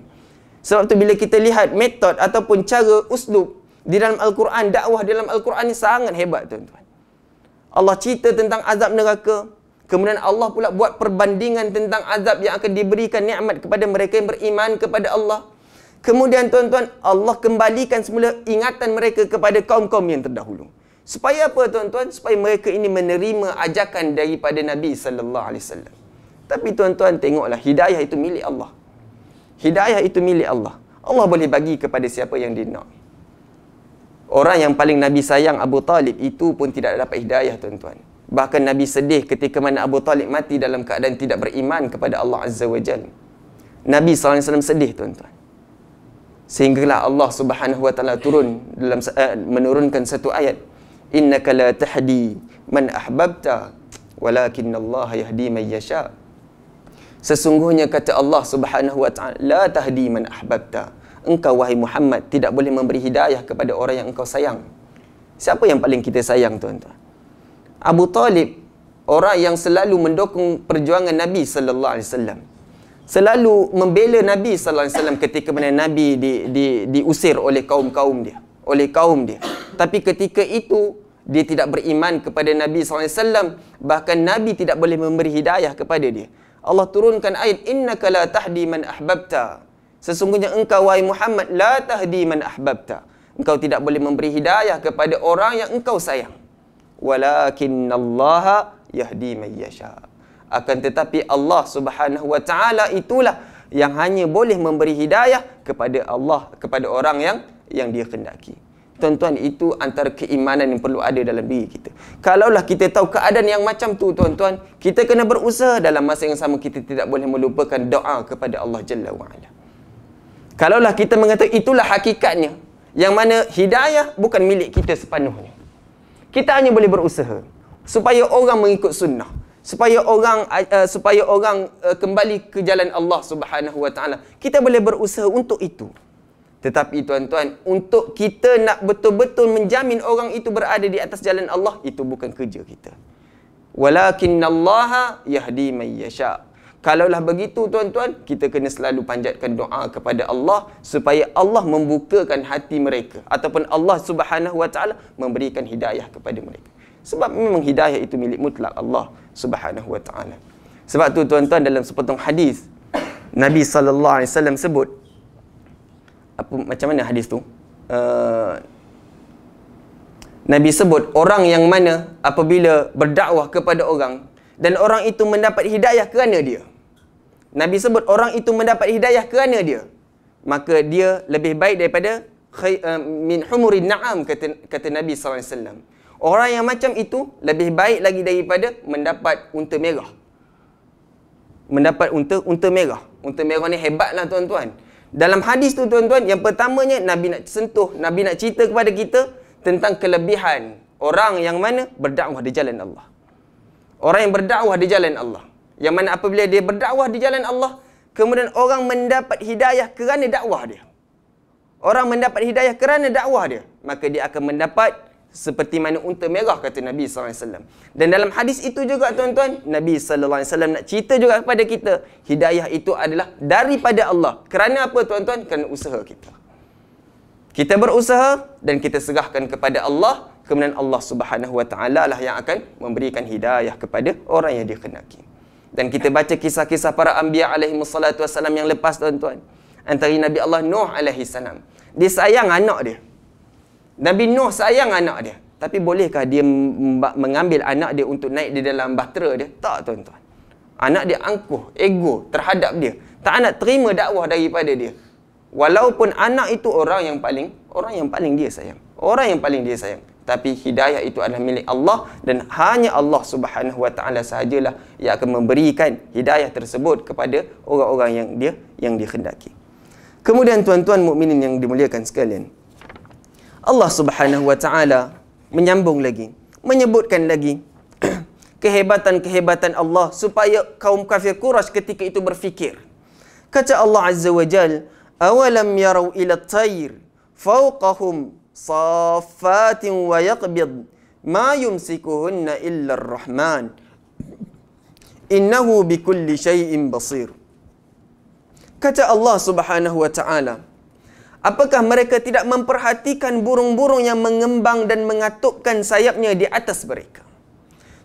sebab tu bila kita lihat metod ataupun cara uslub di dalam al-Quran dakwah dalam al-Quran ni sangat hebat tuan-tuan Allah cerita tentang azab neraka Kemudian Allah pula buat perbandingan tentang azab yang akan diberikan nikmat kepada mereka yang beriman kepada Allah. Kemudian tuan-tuan, Allah kembalikan semula ingatan mereka kepada kaum-kaum yang terdahulu. Supaya apa tuan-tuan? Supaya mereka ini menerima ajakan daripada Nabi sallallahu alaihi wasallam. Tapi tuan-tuan tengoklah hidayah itu milik Allah. Hidayah itu milik Allah. Allah boleh bagi kepada siapa yang dia nak. Orang yang paling Nabi sayang Abu Talib itu pun tidak dapat hidayah tuan-tuan. Bahkan Nabi sedih ketika mana Abu Talib mati dalam keadaan tidak beriman kepada Allah Azza wa Jal. Nabi SAW sedih tuan-tuan. Sehinggalah Allah Subhanahu wa taala turun dalam uh, menurunkan satu ayat innaka la tahdi man ahbabta walakin Allah yahdi man yasha Sesungguhnya kata Allah Subhanahu wa taala la tahdi man ahbabta engkau wahai Muhammad tidak boleh memberi hidayah kepada orang yang engkau sayang Siapa yang paling kita sayang tuan-tuan Abu Talib orang yang selalu mendukung perjuangan Nabi sallallahu alaihi wasallam selalu membela Nabi sallallahu alaihi wasallam ketika mana Nabi di, di, diusir oleh kaum-kaum dia oleh kaum dia tapi ketika itu dia tidak beriman kepada Nabi sallallahu alaihi wasallam bahkan Nabi tidak boleh memberi hidayah kepada dia Allah turunkan ayat innaka la tahdi man ahbabta sesungguhnya engkau wahai Muhammad la tahdi man ahbabta engkau tidak boleh memberi hidayah kepada orang yang engkau sayang Walakin Allah yahdi man yasha akan tetapi Allah Subhanahu wa taala itulah yang hanya boleh memberi hidayah kepada Allah kepada orang yang yang dia kehendaki tuan-tuan itu antara keimanan yang perlu ada dalam diri kita kalaulah kita tahu keadaan yang macam tu tuan-tuan kita kena berusaha dalam masa yang sama kita tidak boleh melupakan doa kepada Allah jalla wa ala kalaulah kita mengatakan itulah hakikatnya yang mana hidayah bukan milik kita sepenuhnya kita hanya boleh berusaha supaya orang mengikut sunnah supaya orang uh, supaya orang uh, kembali ke jalan Allah Subhanahu wa taala kita boleh berusaha untuk itu tetapi tuan-tuan untuk kita nak betul-betul menjamin orang itu berada di atas jalan Allah itu bukan kerja kita walakinallaha yahdi may yasha Kalaulah begitu tuan-tuan, kita kena selalu panjatkan doa kepada Allah supaya Allah membukakan hati mereka ataupun Allah Subhanahu Wa Taala memberikan hidayah kepada mereka. Sebab memang hidayah itu milik mutlak Allah Subhanahu Wa Taala. Sebab tu tuan-tuan dalam sepotong hadis Nabi sallallahu alaihi wasallam sebut apa macam mana hadis tu? Uh, Nabi sebut orang yang mana apabila berdakwah kepada orang dan orang itu mendapat hidayah kerana dia. Nabi sebut orang itu mendapat hidayah kerana dia. Maka dia lebih baik daripada eh, min humuri na'am kata, kata Nabi SAW. Orang yang macam itu lebih baik lagi daripada mendapat unta merah. Mendapat unta unta merah. Unta merah ni hebatlah tuan-tuan. Dalam hadis tu tuan-tuan, yang pertamanya Nabi nak sentuh, Nabi nak cerita kepada kita tentang kelebihan orang yang mana berdakwah di jalan Allah. Orang yang berdakwah di jalan Allah. Yang mana apabila dia berdakwah di jalan Allah, kemudian orang mendapat hidayah kerana dakwah dia. Orang mendapat hidayah kerana dakwah dia, maka dia akan mendapat seperti mana unta merah kata Nabi sallallahu alaihi wasallam. Dan dalam hadis itu juga tuan-tuan, Nabi sallallahu alaihi wasallam nak cerita juga kepada kita, hidayah itu adalah daripada Allah. Kerana apa tuan-tuan? Kerana usaha kita. Kita berusaha dan kita serahkan kepada Allah, kemudian Allah Subhanahu wa taala lah yang akan memberikan hidayah kepada orang yang dikehendaki dan kita baca kisah-kisah para anbiya alaihi wassalatu wassalam yang lepas tuan-tuan antara Nabi Allah Nuh alaihi salam dia sayang anak dia Nabi Nuh sayang anak dia tapi bolehkah dia mengambil anak dia untuk naik di dalam bahtera dia tak tuan-tuan anak dia angkuh ego terhadap dia tak nak terima dakwah daripada dia walaupun anak itu orang yang paling orang yang paling dia sayang orang yang paling dia sayang tapi hidayah itu adalah milik Allah dan hanya Allah Subhanahu wa taala sajalah yang akan memberikan hidayah tersebut kepada orang-orang yang dia yang dikehendaki. Kemudian tuan-tuan mukminin yang dimuliakan sekalian. Allah Subhanahu wa taala menyambung lagi, menyebutkan lagi <clears throat> kehebatan-kehebatan Allah supaya kaum kafir Quraisy ketika itu berfikir. Kata Allah Azza wa Jal, "Awalam yarau ila at-tayr fawqahum صافات ويقبض ما يمسكهن إلا الرحمن إنه بكل شيء بصير Kata Allah subhanahu wa ta'ala Apakah mereka tidak memperhatikan burung-burung yang mengembang dan mengatupkan sayapnya di atas mereka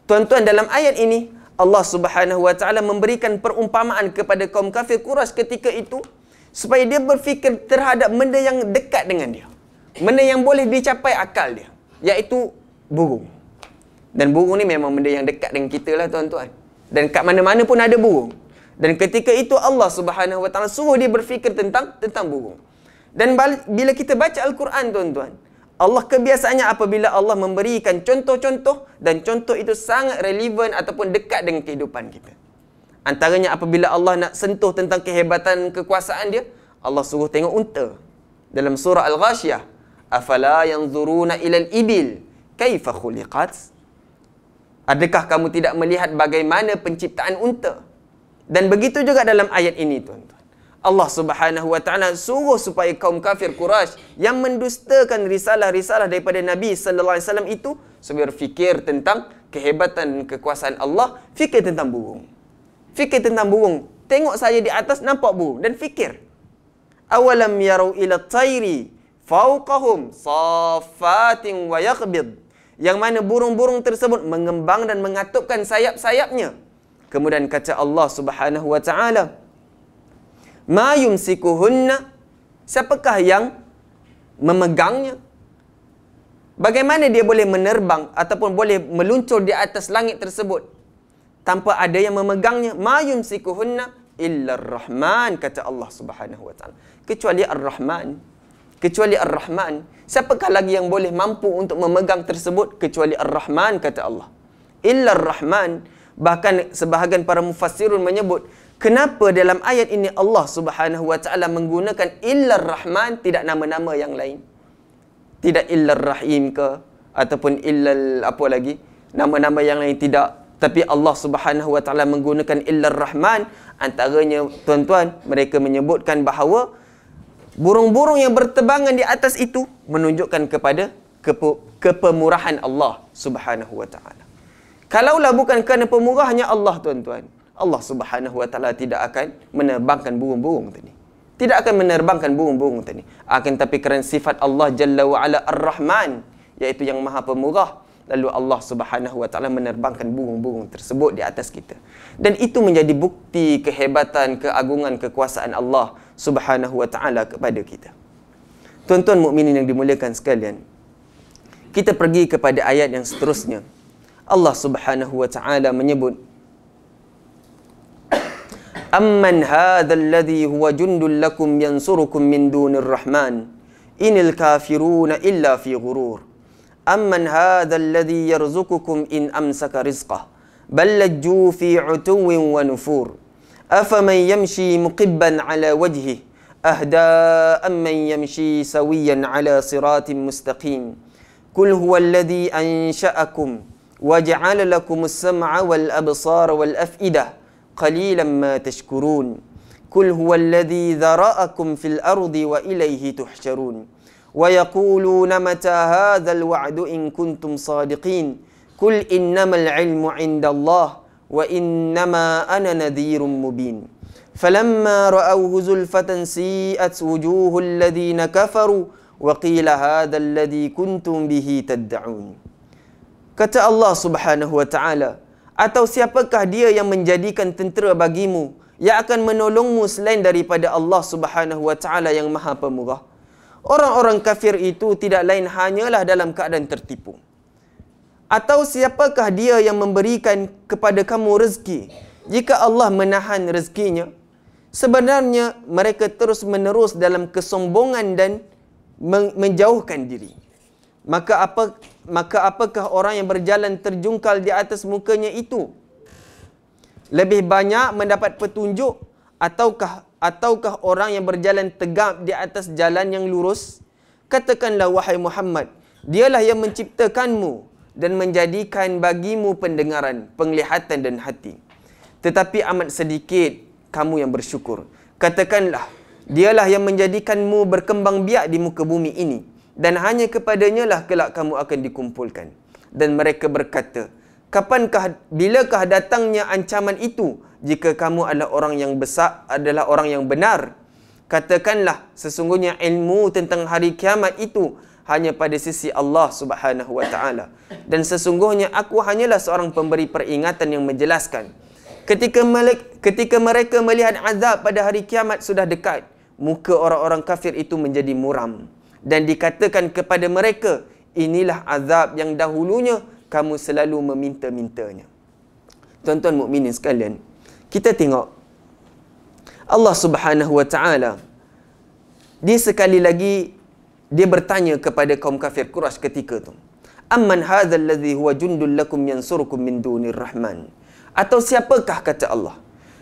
Tuan-tuan dalam ayat ini Allah subhanahu wa ta'ala memberikan perumpamaan kepada kaum kafir Quraisy ketika itu Supaya dia berfikir terhadap benda yang dekat dengan dia benda yang boleh dicapai akal dia iaitu burung dan burung ni memang benda yang dekat dengan kita lah tuan-tuan dan kat mana-mana pun ada burung dan ketika itu Allah Subhanahu Wa Taala suruh dia berfikir tentang tentang burung dan bila kita baca al-Quran tuan-tuan Allah kebiasaannya apabila Allah memberikan contoh-contoh dan contoh itu sangat relevan ataupun dekat dengan kehidupan kita antaranya apabila Allah nak sentuh tentang kehebatan kekuasaan dia Allah suruh tengok unta dalam surah al-ghasyiyah afala yanzuruna ila al-ibil kaifa khuliqat adakah kamu tidak melihat bagaimana penciptaan unta dan begitu juga dalam ayat ini tuan-tuan Allah Subhanahu wa taala suruh supaya kaum kafir Quraisy yang mendustakan risalah-risalah daripada Nabi sallallahu alaihi wasallam itu supaya fikir tentang kehebatan kekuasaan Allah fikir tentang burung fikir tentang burung tengok saja di atas nampak burung dan fikir awalam yarau ila tairi fauqahum safatin wa yaqbid yang mana burung-burung tersebut mengembang dan mengatupkan sayap-sayapnya kemudian kata Allah Subhanahu wa taala ma yumsikuhunna siapakah yang memegangnya bagaimana dia boleh menerbang ataupun boleh meluncur di atas langit tersebut tanpa ada yang memegangnya ma yumsikuhunna illa ar-rahman kata Allah Subhanahu wa taala kecuali ar-rahman kecuali Ar-Rahman. Siapakah lagi yang boleh mampu untuk memegang tersebut kecuali Ar-Rahman kata Allah. Illa Ar-Rahman bahkan sebahagian para mufassirun menyebut kenapa dalam ayat ini Allah Subhanahu wa taala menggunakan Illa Ar-Rahman tidak nama-nama yang lain. Tidak Illa Ar-Rahim ke ataupun Illa apa lagi? Nama-nama yang lain tidak tapi Allah Subhanahu wa taala menggunakan Illa Ar-Rahman antaranya tuan-tuan mereka menyebutkan bahawa burung-burung yang bertebangan di atas itu menunjukkan kepada kepe- kepemurahan Allah Subhanahu wa taala. Kalaulah bukan kerana pemurahnya Allah tuan-tuan, Allah Subhanahu wa taala tidak akan menerbangkan burung-burung tadi. Tidak akan menerbangkan burung-burung tadi. Akan tapi kerana sifat Allah Jalla wa Ala Ar-Rahman iaitu yang Maha Pemurah lalu Allah Subhanahu wa taala menerbangkan burung-burung tersebut di atas kita. Dan itu menjadi bukti kehebatan, keagungan, kekuasaan Allah Subhanahu wa taala kepada kita. Tuan-tuan mukminin yang dimuliakan sekalian, kita pergi kepada ayat yang seterusnya. Allah Subhanahu wa taala menyebut Amman hadha alladhi huwa jundul lakum yansurukum min dunir rahman inil kafiruna illa fi ghurur Amman hadha alladhi yarzukukum in amsaka rizqah bal lajju fi utuwin wa nufur أفمن يمشي مقبا على وجهه أهدى أمن يمشي سويا على صراط مستقيم قل هو الذي أنشأكم وجعل لكم السمع والأبصار والأفئدة قليلا ما تشكرون قل هو الذي ذرأكم في الأرض وإليه تحشرون ويقولون متى هذا الوعد إن كنتم صادقين قل إنما العلم عند الله وإنما أنا نذير مبين فلما رأوه زلفة سيئت وجوه الذين كفروا وقيل هذا الذي كنتم به تدعون Kata Allah subhanahu wa ta'ala Atau siapakah dia yang menjadikan tentera bagimu Yang akan menolongmu selain daripada Allah subhanahu wa ta'ala yang maha pemurah Orang-orang kafir itu tidak lain hanyalah dalam keadaan tertipu atau siapakah dia yang memberikan kepada kamu rezeki Jika Allah menahan rezekinya Sebenarnya mereka terus menerus dalam kesombongan dan menjauhkan diri Maka apa maka apakah orang yang berjalan terjungkal di atas mukanya itu lebih banyak mendapat petunjuk ataukah ataukah orang yang berjalan tegap di atas jalan yang lurus katakanlah wahai Muhammad dialah yang menciptakanmu dan menjadikan bagimu pendengaran, penglihatan dan hati. Tetapi amat sedikit kamu yang bersyukur. Katakanlah, dialah yang menjadikanmu berkembang biak di muka bumi ini. Dan hanya kepadanya lah kelak kamu akan dikumpulkan. Dan mereka berkata, Kapankah, bilakah datangnya ancaman itu jika kamu adalah orang yang besar, adalah orang yang benar? Katakanlah, sesungguhnya ilmu tentang hari kiamat itu hanya pada sisi Allah Subhanahu wa taala. Dan sesungguhnya aku hanyalah seorang pemberi peringatan yang menjelaskan. Ketika melek, ketika mereka melihat azab pada hari kiamat sudah dekat, muka orang-orang kafir itu menjadi muram dan dikatakan kepada mereka, inilah azab yang dahulunya kamu selalu meminta-mintanya. Tuan-tuan mukminin sekalian, kita tengok Allah Subhanahu wa taala dia sekali lagi dia bertanya kepada kaum kafir Quraisy ketika itu. Amman hadzal ladzi huwa jundul lakum yansurukum min dunir rahman? Atau siapakah kata Allah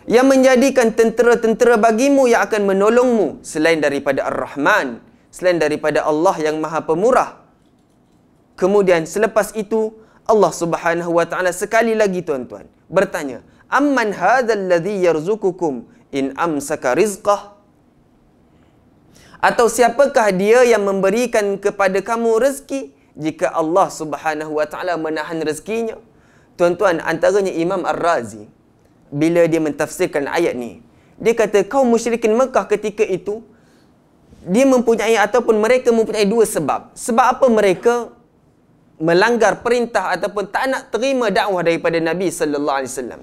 yang menjadikan tentera-tentera bagimu yang akan menolongmu selain daripada Ar-Rahman, selain daripada Allah yang Maha Pemurah? Kemudian selepas itu Allah Subhanahu wa taala sekali lagi tuan-tuan bertanya, "Amman hadzal ladzi yarzukukum in amsaka rizqah?" Atau siapakah dia yang memberikan kepada kamu rezeki jika Allah Subhanahu Wa Taala menahan rezekinya? Tuan-tuan, antaranya Imam Ar-Razi bila dia mentafsirkan ayat ni, dia kata kaum musyrikin Mekah ketika itu dia mempunyai ataupun mereka mempunyai dua sebab. Sebab apa mereka melanggar perintah ataupun tak nak terima dakwah daripada Nabi sallallahu alaihi wasallam.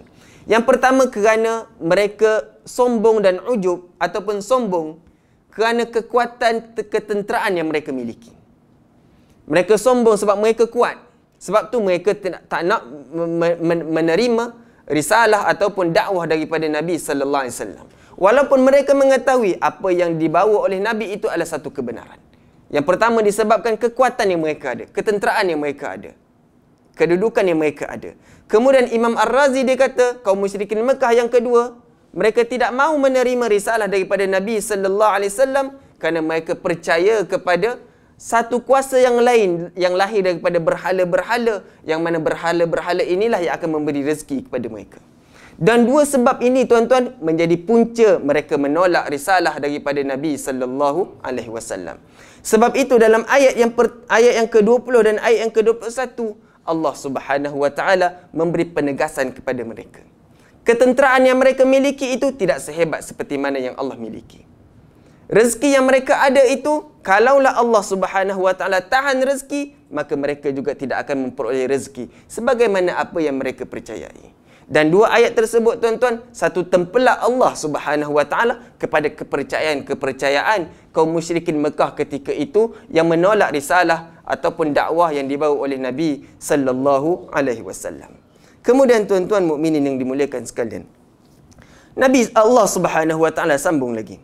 Yang pertama kerana mereka sombong dan ujub ataupun sombong kerana kekuatan ketenteraan yang mereka miliki. Mereka sombong sebab mereka kuat. Sebab tu mereka tak nak menerima risalah ataupun dakwah daripada Nabi sallallahu alaihi wasallam. Walaupun mereka mengetahui apa yang dibawa oleh Nabi itu adalah satu kebenaran. Yang pertama disebabkan kekuatan yang mereka ada, ketenteraan yang mereka ada. Kedudukan yang mereka ada. Kemudian Imam Ar-Razi dia kata, kaum musyrikin Mekah yang kedua mereka tidak mahu menerima risalah daripada Nabi sallallahu alaihi wasallam kerana mereka percaya kepada satu kuasa yang lain yang lahir daripada berhala-berhala yang mana berhala-berhala inilah yang akan memberi rezeki kepada mereka. Dan dua sebab ini tuan-tuan menjadi punca mereka menolak risalah daripada Nabi sallallahu alaihi wasallam. Sebab itu dalam ayat yang per, ayat yang ke-20 dan ayat yang ke-21 Allah Subhanahu wa taala memberi penegasan kepada mereka ketenteraan yang mereka miliki itu tidak sehebat seperti mana yang Allah miliki. Rezeki yang mereka ada itu, kalaulah Allah subhanahu wa ta'ala tahan rezeki, maka mereka juga tidak akan memperoleh rezeki. Sebagaimana apa yang mereka percayai. Dan dua ayat tersebut tuan-tuan, satu tempelak Allah subhanahu wa ta'ala kepada kepercayaan-kepercayaan kaum musyrikin Mekah ketika itu yang menolak risalah ataupun dakwah yang dibawa oleh Nabi sallallahu alaihi wasallam. Kemudian tuan-tuan mukminin yang dimuliakan sekalian. Nabi Allah Subhanahu wa taala sambung lagi.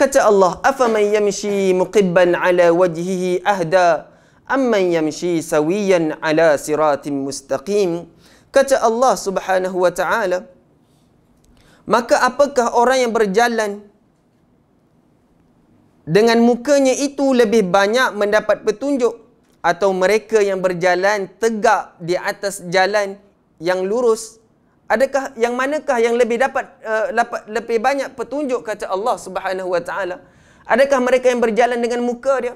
Kata Allah, "Afaman yamshi muqibban ala wajhihi ahda amman yamshi sawiyan ala siratin mustaqim?" Kata Allah Subhanahu wa taala, "Maka apakah orang yang berjalan dengan mukanya itu lebih banyak mendapat petunjuk atau mereka yang berjalan tegak di atas jalan?" yang lurus adakah yang manakah yang lebih dapat uh, lebih banyak petunjuk kata Allah Subhanahu wa taala adakah mereka yang berjalan dengan muka dia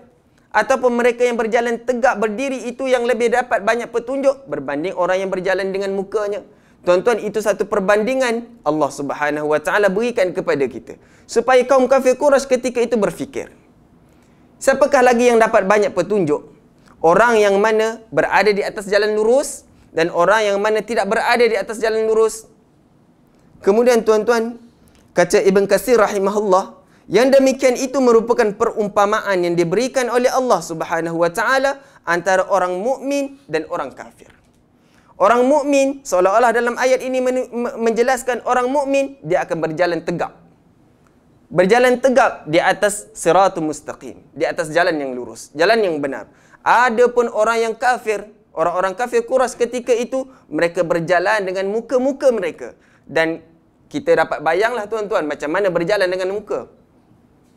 ataupun mereka yang berjalan tegak berdiri itu yang lebih dapat banyak petunjuk berbanding orang yang berjalan dengan mukanya tuan-tuan itu satu perbandingan Allah Subhanahu wa taala berikan kepada kita supaya kaum kafir Quraisy ketika itu berfikir siapakah lagi yang dapat banyak petunjuk orang yang mana berada di atas jalan lurus dan orang yang mana tidak berada di atas jalan lurus. Kemudian tuan-tuan, kata Ibn Kasir rahimahullah, yang demikian itu merupakan perumpamaan yang diberikan oleh Allah Subhanahu wa taala antara orang mukmin dan orang kafir. Orang mukmin seolah-olah dalam ayat ini menjelaskan orang mukmin dia akan berjalan tegak. Berjalan tegak di atas siratul mustaqim, di atas jalan yang lurus, jalan yang benar. Adapun orang yang kafir, orang-orang kafir kuras ketika itu mereka berjalan dengan muka-muka mereka dan kita dapat bayanglah tuan-tuan macam mana berjalan dengan muka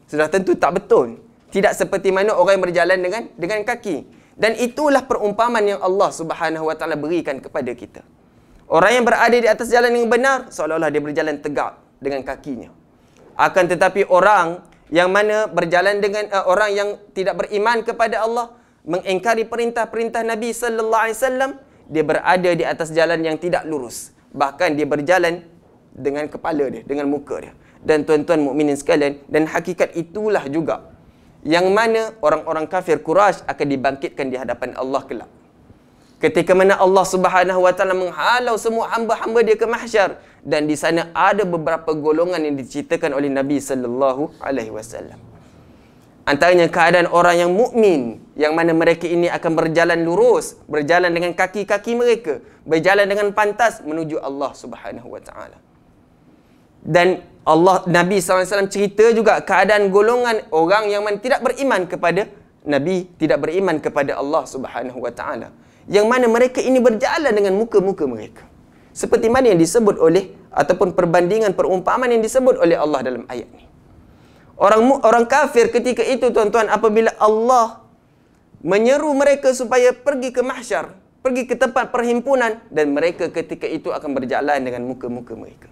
sudah tentu tak betul tidak seperti mana orang yang berjalan dengan dengan kaki dan itulah perumpamaan yang Allah Subhanahu wa taala berikan kepada kita orang yang berada di atas jalan yang benar seolah-olah dia berjalan tegak dengan kakinya akan tetapi orang yang mana berjalan dengan uh, orang yang tidak beriman kepada Allah mengingkari perintah-perintah Nabi sallallahu alaihi wasallam, dia berada di atas jalan yang tidak lurus. Bahkan dia berjalan dengan kepala dia, dengan muka dia. Dan tuan-tuan mukminin sekalian, dan hakikat itulah juga yang mana orang-orang kafir Quraisy akan dibangkitkan di hadapan Allah kelak. Ketika mana Allah Subhanahu wa taala menghalau semua hamba-hamba dia ke mahsyar dan di sana ada beberapa golongan yang diceritakan oleh Nabi sallallahu alaihi wasallam antaranya keadaan orang yang mukmin yang mana mereka ini akan berjalan lurus berjalan dengan kaki-kaki mereka berjalan dengan pantas menuju Allah Subhanahu wa taala dan Allah Nabi SAW cerita juga keadaan golongan orang yang mana tidak beriman kepada Nabi tidak beriman kepada Allah Subhanahu wa taala yang mana mereka ini berjalan dengan muka-muka mereka seperti mana yang disebut oleh ataupun perbandingan perumpamaan yang disebut oleh Allah dalam ayat ini orang orang kafir ketika itu tuan-tuan apabila Allah menyeru mereka supaya pergi ke mahsyar pergi ke tempat perhimpunan dan mereka ketika itu akan berjalan dengan muka-muka mereka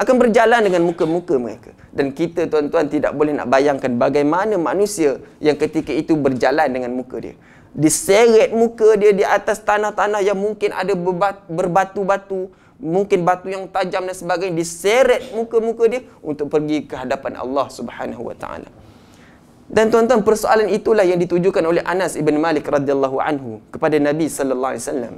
akan berjalan dengan muka-muka mereka dan kita tuan-tuan tidak boleh nak bayangkan bagaimana manusia yang ketika itu berjalan dengan muka dia diseret muka dia di atas tanah-tanah yang mungkin ada berbatu-batu mungkin batu yang tajam dan sebagainya diseret muka-muka dia untuk pergi ke hadapan Allah Subhanahu wa taala. Dan tuan-tuan persoalan itulah yang ditujukan oleh Anas ibn Malik radhiyallahu anhu kepada Nabi sallallahu alaihi wasallam.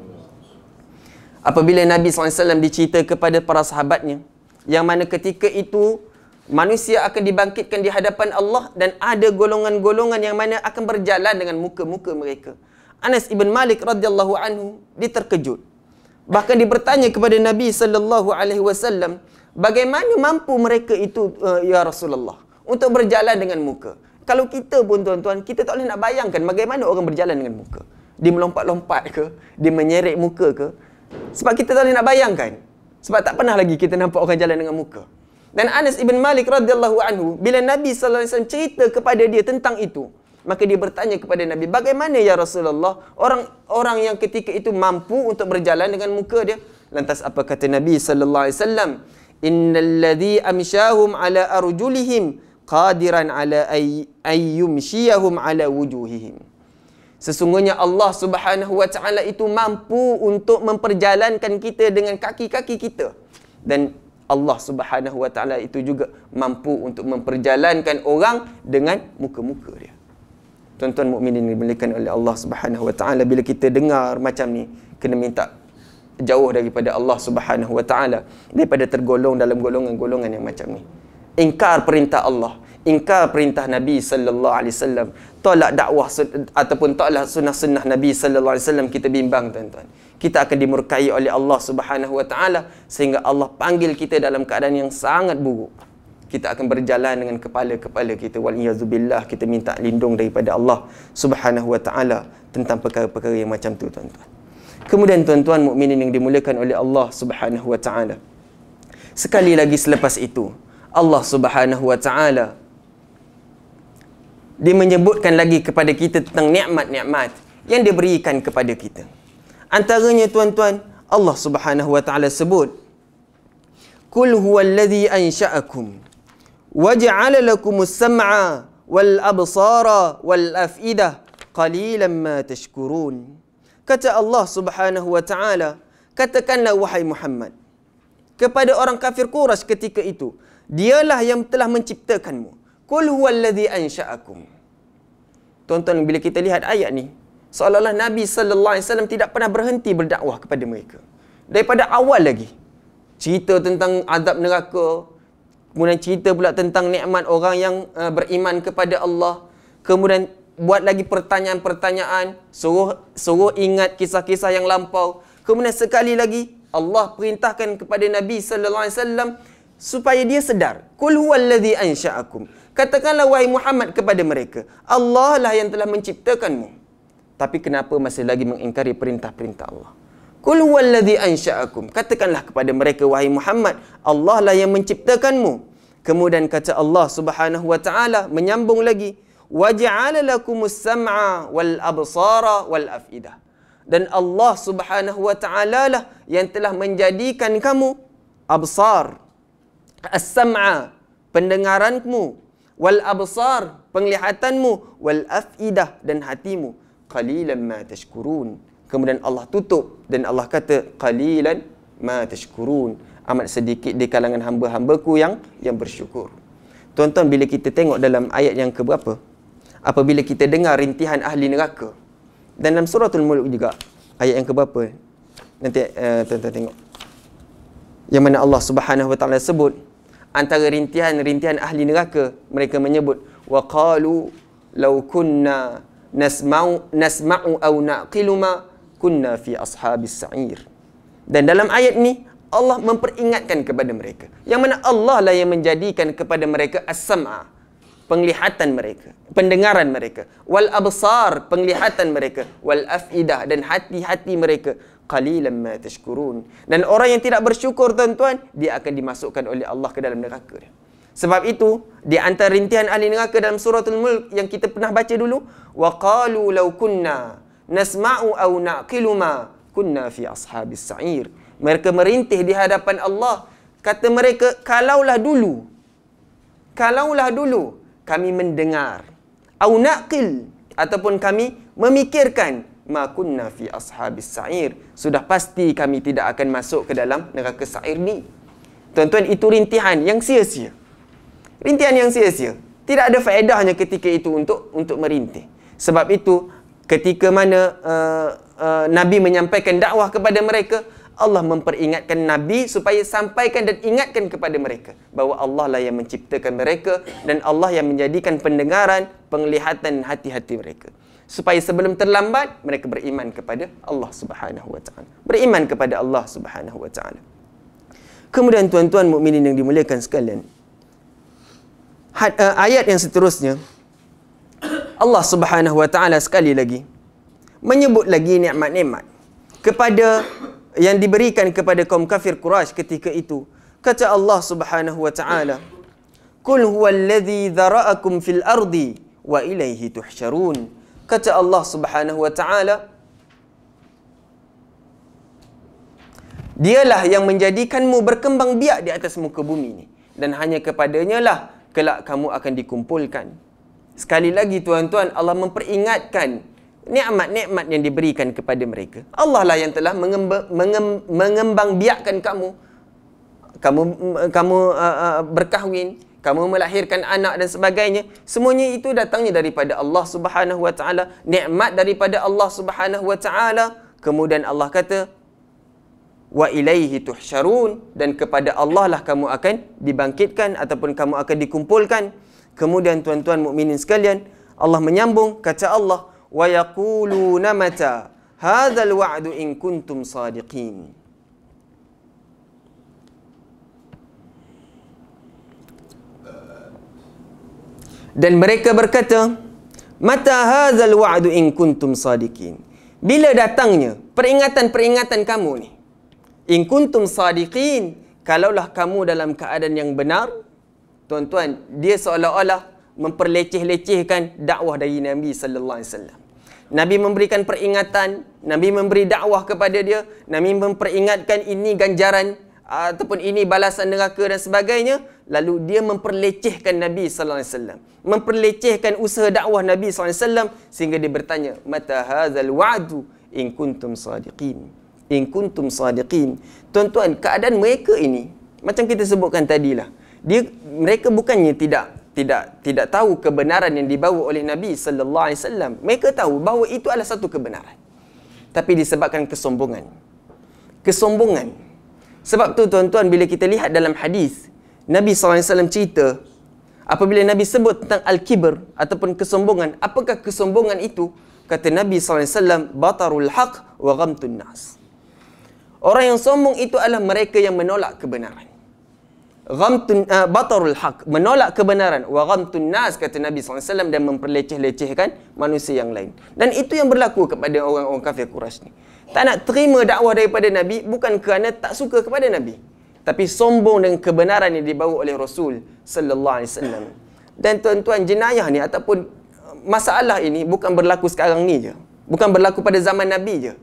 Apabila Nabi sallallahu alaihi wasallam dicerita kepada para sahabatnya yang mana ketika itu manusia akan dibangkitkan di hadapan Allah dan ada golongan-golongan yang mana akan berjalan dengan muka-muka mereka. Anas ibn Malik radhiyallahu anhu diterkejut bahkan dipertanya kepada Nabi sallallahu alaihi wasallam bagaimana mampu mereka itu uh, ya Rasulullah untuk berjalan dengan muka kalau kita pun tuan-tuan kita tak boleh nak bayangkan bagaimana orang berjalan dengan muka dia melompat-lompat ke dia menyeret muka ke sebab kita tak boleh nak bayangkan sebab tak pernah lagi kita nampak orang jalan dengan muka dan Anas ibn Malik radhiyallahu anhu bila Nabi sallallahu alaihi wasallam cerita kepada dia tentang itu Maka dia bertanya kepada Nabi, bagaimana ya Rasulullah orang orang yang ketika itu mampu untuk berjalan dengan muka dia? Lantas apa kata Nabi sallallahu alaihi wasallam? Innal ladzi amshahum ala arjulihim qadiran ala ay ayyumshiyahum ala wujuhihim. Sesungguhnya Allah Subhanahu wa taala itu mampu untuk memperjalankan kita dengan kaki-kaki kita. Dan Allah Subhanahu wa taala itu juga mampu untuk memperjalankan orang dengan muka-muka dia tuan-tuan mukminin dimuliakan oleh Allah Subhanahu wa bila kita dengar macam ni kena minta jauh daripada Allah Subhanahu wa daripada tergolong dalam golongan-golongan yang macam ni ingkar perintah Allah ingkar perintah Nabi sallallahu alaihi wasallam tolak dakwah ataupun tolak sunnah-sunnah Nabi sallallahu alaihi wasallam kita bimbang tuan-tuan kita akan dimurkai oleh Allah Subhanahu wa sehingga Allah panggil kita dalam keadaan yang sangat buruk kita akan berjalan dengan kepala-kepala kita wal yazubillah kita minta lindung daripada Allah Subhanahu wa taala tentang perkara-perkara yang macam tu tuan-tuan. Kemudian tuan-tuan mukminin yang dimuliakan oleh Allah Subhanahu wa taala. Sekali lagi selepas itu, Allah Subhanahu wa taala dia menyebutkan lagi kepada kita tentang nikmat-nikmat yang dia berikan kepada kita. Antaranya tuan-tuan, Allah Subhanahu wa taala sebut Kul huwa alladhi ansha'akum waj'ala lakumus sam'a wal absara wal af'ida qalilan tashkurun. Kata Allah Subhanahu wa taala, katakanlah wahai Muhammad kepada orang kafir Quraisy ketika itu, dialah yang telah menciptakanmu. Qul huwallazi ansha'akum. Tonton bila kita lihat ayat ni, seolah-olah Nabi sallallahu alaihi wasallam tidak pernah berhenti berdakwah kepada mereka. Daripada awal lagi cerita tentang adab neraka, kemudian cerita pula tentang nikmat orang yang uh, beriman kepada Allah kemudian buat lagi pertanyaan-pertanyaan suruh suruh ingat kisah-kisah yang lampau kemudian sekali lagi Allah perintahkan kepada Nabi sallallahu alaihi wasallam supaya dia sedar kul huwallazi ansha'akum katakanlah wahai Muhammad kepada mereka Allah lah yang telah menciptakanmu tapi kenapa masih lagi mengingkari perintah-perintah Allah Qul huwallazi ansha'akum. Katakanlah kepada mereka wahai Muhammad, Allah lah yang menciptakanmu. Kemudian kata Allah Subhanahu wa taala menyambung lagi, wa ja'ala lakumus sam'a wal absara wal afidah. Dan Allah Subhanahu wa taala lah yang telah menjadikan kamu absar as-sam'a pendengaranmu wal absar penglihatanmu wal afidah dan hatimu qalilan ma tashkurun kemudian Allah tutup dan Allah kata qalilan ma tashkurun amat sedikit di kalangan hamba-hambaku yang yang bersyukur Tonton bila kita tengok dalam ayat yang keberapa apabila kita dengar rintihan ahli neraka dan dalam suratul mulk juga ayat yang keberapa nanti uh, eh, tuan tengok yang mana Allah Subhanahu wa taala sebut antara rintihan-rintihan ahli neraka mereka menyebut waqalu law kunna nasma'u nasma'u aw naqilu ma kunna fi ashabis sa'ir. Dan dalam ayat ini, Allah memperingatkan kepada mereka. Yang mana Allah lah yang menjadikan kepada mereka as-sam'a, penglihatan mereka, pendengaran mereka, wal absar, penglihatan mereka, wal afidah dan hati-hati mereka qalilan ma tashkurun. Dan orang yang tidak bersyukur tuan-tuan, dia akan dimasukkan oleh Allah ke dalam neraka. Sebab itu, di antara rintihan ahli neraka dalam suratul mulk yang kita pernah baca dulu, waqalu law kunna nasma'u aw naqilu ma kunna fi ashabis sa'ir. Mereka merintih di hadapan Allah. Kata mereka, kalaulah dulu. Kalaulah dulu kami mendengar. Aw naqil. Ataupun kami memikirkan. Ma kunna fi ashabis sa'ir. Sudah pasti kami tidak akan masuk ke dalam neraka sa'ir ni. Tuan-tuan, itu rintihan yang sia-sia. Rintihan yang sia-sia. Tidak ada faedahnya ketika itu untuk untuk merintih. Sebab itu, ketika mana uh, uh, Nabi menyampaikan dakwah kepada mereka, Allah memperingatkan Nabi supaya sampaikan dan ingatkan kepada mereka bahawa Allah lah yang menciptakan mereka dan Allah yang menjadikan pendengaran, penglihatan hati-hati mereka. Supaya sebelum terlambat, mereka beriman kepada Allah subhanahu wa ta'ala. Beriman kepada Allah subhanahu wa ta'ala. Kemudian tuan-tuan mukminin yang dimuliakan sekalian. Uh, ayat yang seterusnya, Allah Subhanahu Wa Taala sekali lagi menyebut lagi nikmat-nikmat kepada yang diberikan kepada kaum kafir Quraisy ketika itu. Kata Allah Subhanahu Wa Taala, "Kul huwa alladhi dhara'akum fil ardi wa ilayhi tuhsharun." Kata Allah Subhanahu Wa Taala, Dialah yang menjadikanmu berkembang biak di atas muka bumi ini dan hanya kepadanya lah kelak kamu akan dikumpulkan. Sekali lagi tuan-tuan Allah memperingatkan nikmat-nikmat yang diberikan kepada mereka. Allah lah yang telah mengemba, mengem, mengembang biakkan kamu. Kamu kamu uh, uh, berkahwin, kamu melahirkan anak dan sebagainya. Semuanya itu datangnya daripada Allah Subhanahu Wa daripada Allah Subhanahu Kemudian Allah kata wa ilaihi tuhsyarun dan kepada Allah lah kamu akan dibangkitkan ataupun kamu akan dikumpulkan. Kemudian tuan-tuan mukminin sekalian, Allah menyambung kata Allah, "Wa yaquluna mata hadzal wa'du in kuntum sadiqin." Dan mereka berkata, "Mata hadzal wa'du in kuntum sadiqin?" Bila datangnya peringatan-peringatan kamu ni? In kuntum sadiqin, kalaulah kamu dalam keadaan yang benar, tuan-tuan dia seolah-olah memperleceh-lecehkan dakwah dari Nabi sallallahu alaihi wasallam. Nabi memberikan peringatan, Nabi memberi dakwah kepada dia, Nabi memperingatkan ini ganjaran ataupun ini balasan neraka dan sebagainya, lalu dia memperlecehkan Nabi sallallahu alaihi wasallam. Memperlecehkan usaha dakwah Nabi sallallahu alaihi wasallam sehingga dia bertanya, "Mata hadzal wa'du in kuntum sadiqin?" In kuntum sadiqin. Tuan-tuan, keadaan mereka ini macam kita sebutkan tadilah. lah dia mereka bukannya tidak tidak tidak tahu kebenaran yang dibawa oleh Nabi sallallahu alaihi wasallam. Mereka tahu bahawa itu adalah satu kebenaran. Tapi disebabkan kesombongan. Kesombongan. Sebab tu tuan-tuan bila kita lihat dalam hadis Nabi sallallahu alaihi wasallam cerita apabila Nabi sebut tentang al-kibr ataupun kesombongan, apakah kesombongan itu? Kata Nabi sallallahu alaihi wasallam batarul haq wa ghamtun nas. Orang yang sombong itu adalah mereka yang menolak kebenaran ghamtun ah, batarul haq menolak kebenaran wa ghamtun nas kata Nabi SAW dan memperleceh-lecehkan manusia yang lain dan itu yang berlaku kepada orang-orang kafir Quraisy ni tak nak terima dakwah daripada Nabi bukan kerana tak suka kepada Nabi tapi sombong dengan kebenaran yang dibawa oleh Rasul sallallahu alaihi wasallam dan tuan-tuan jenayah ni ataupun ah, masalah ini bukan berlaku sekarang ni je bukan berlaku pada zaman Nabi je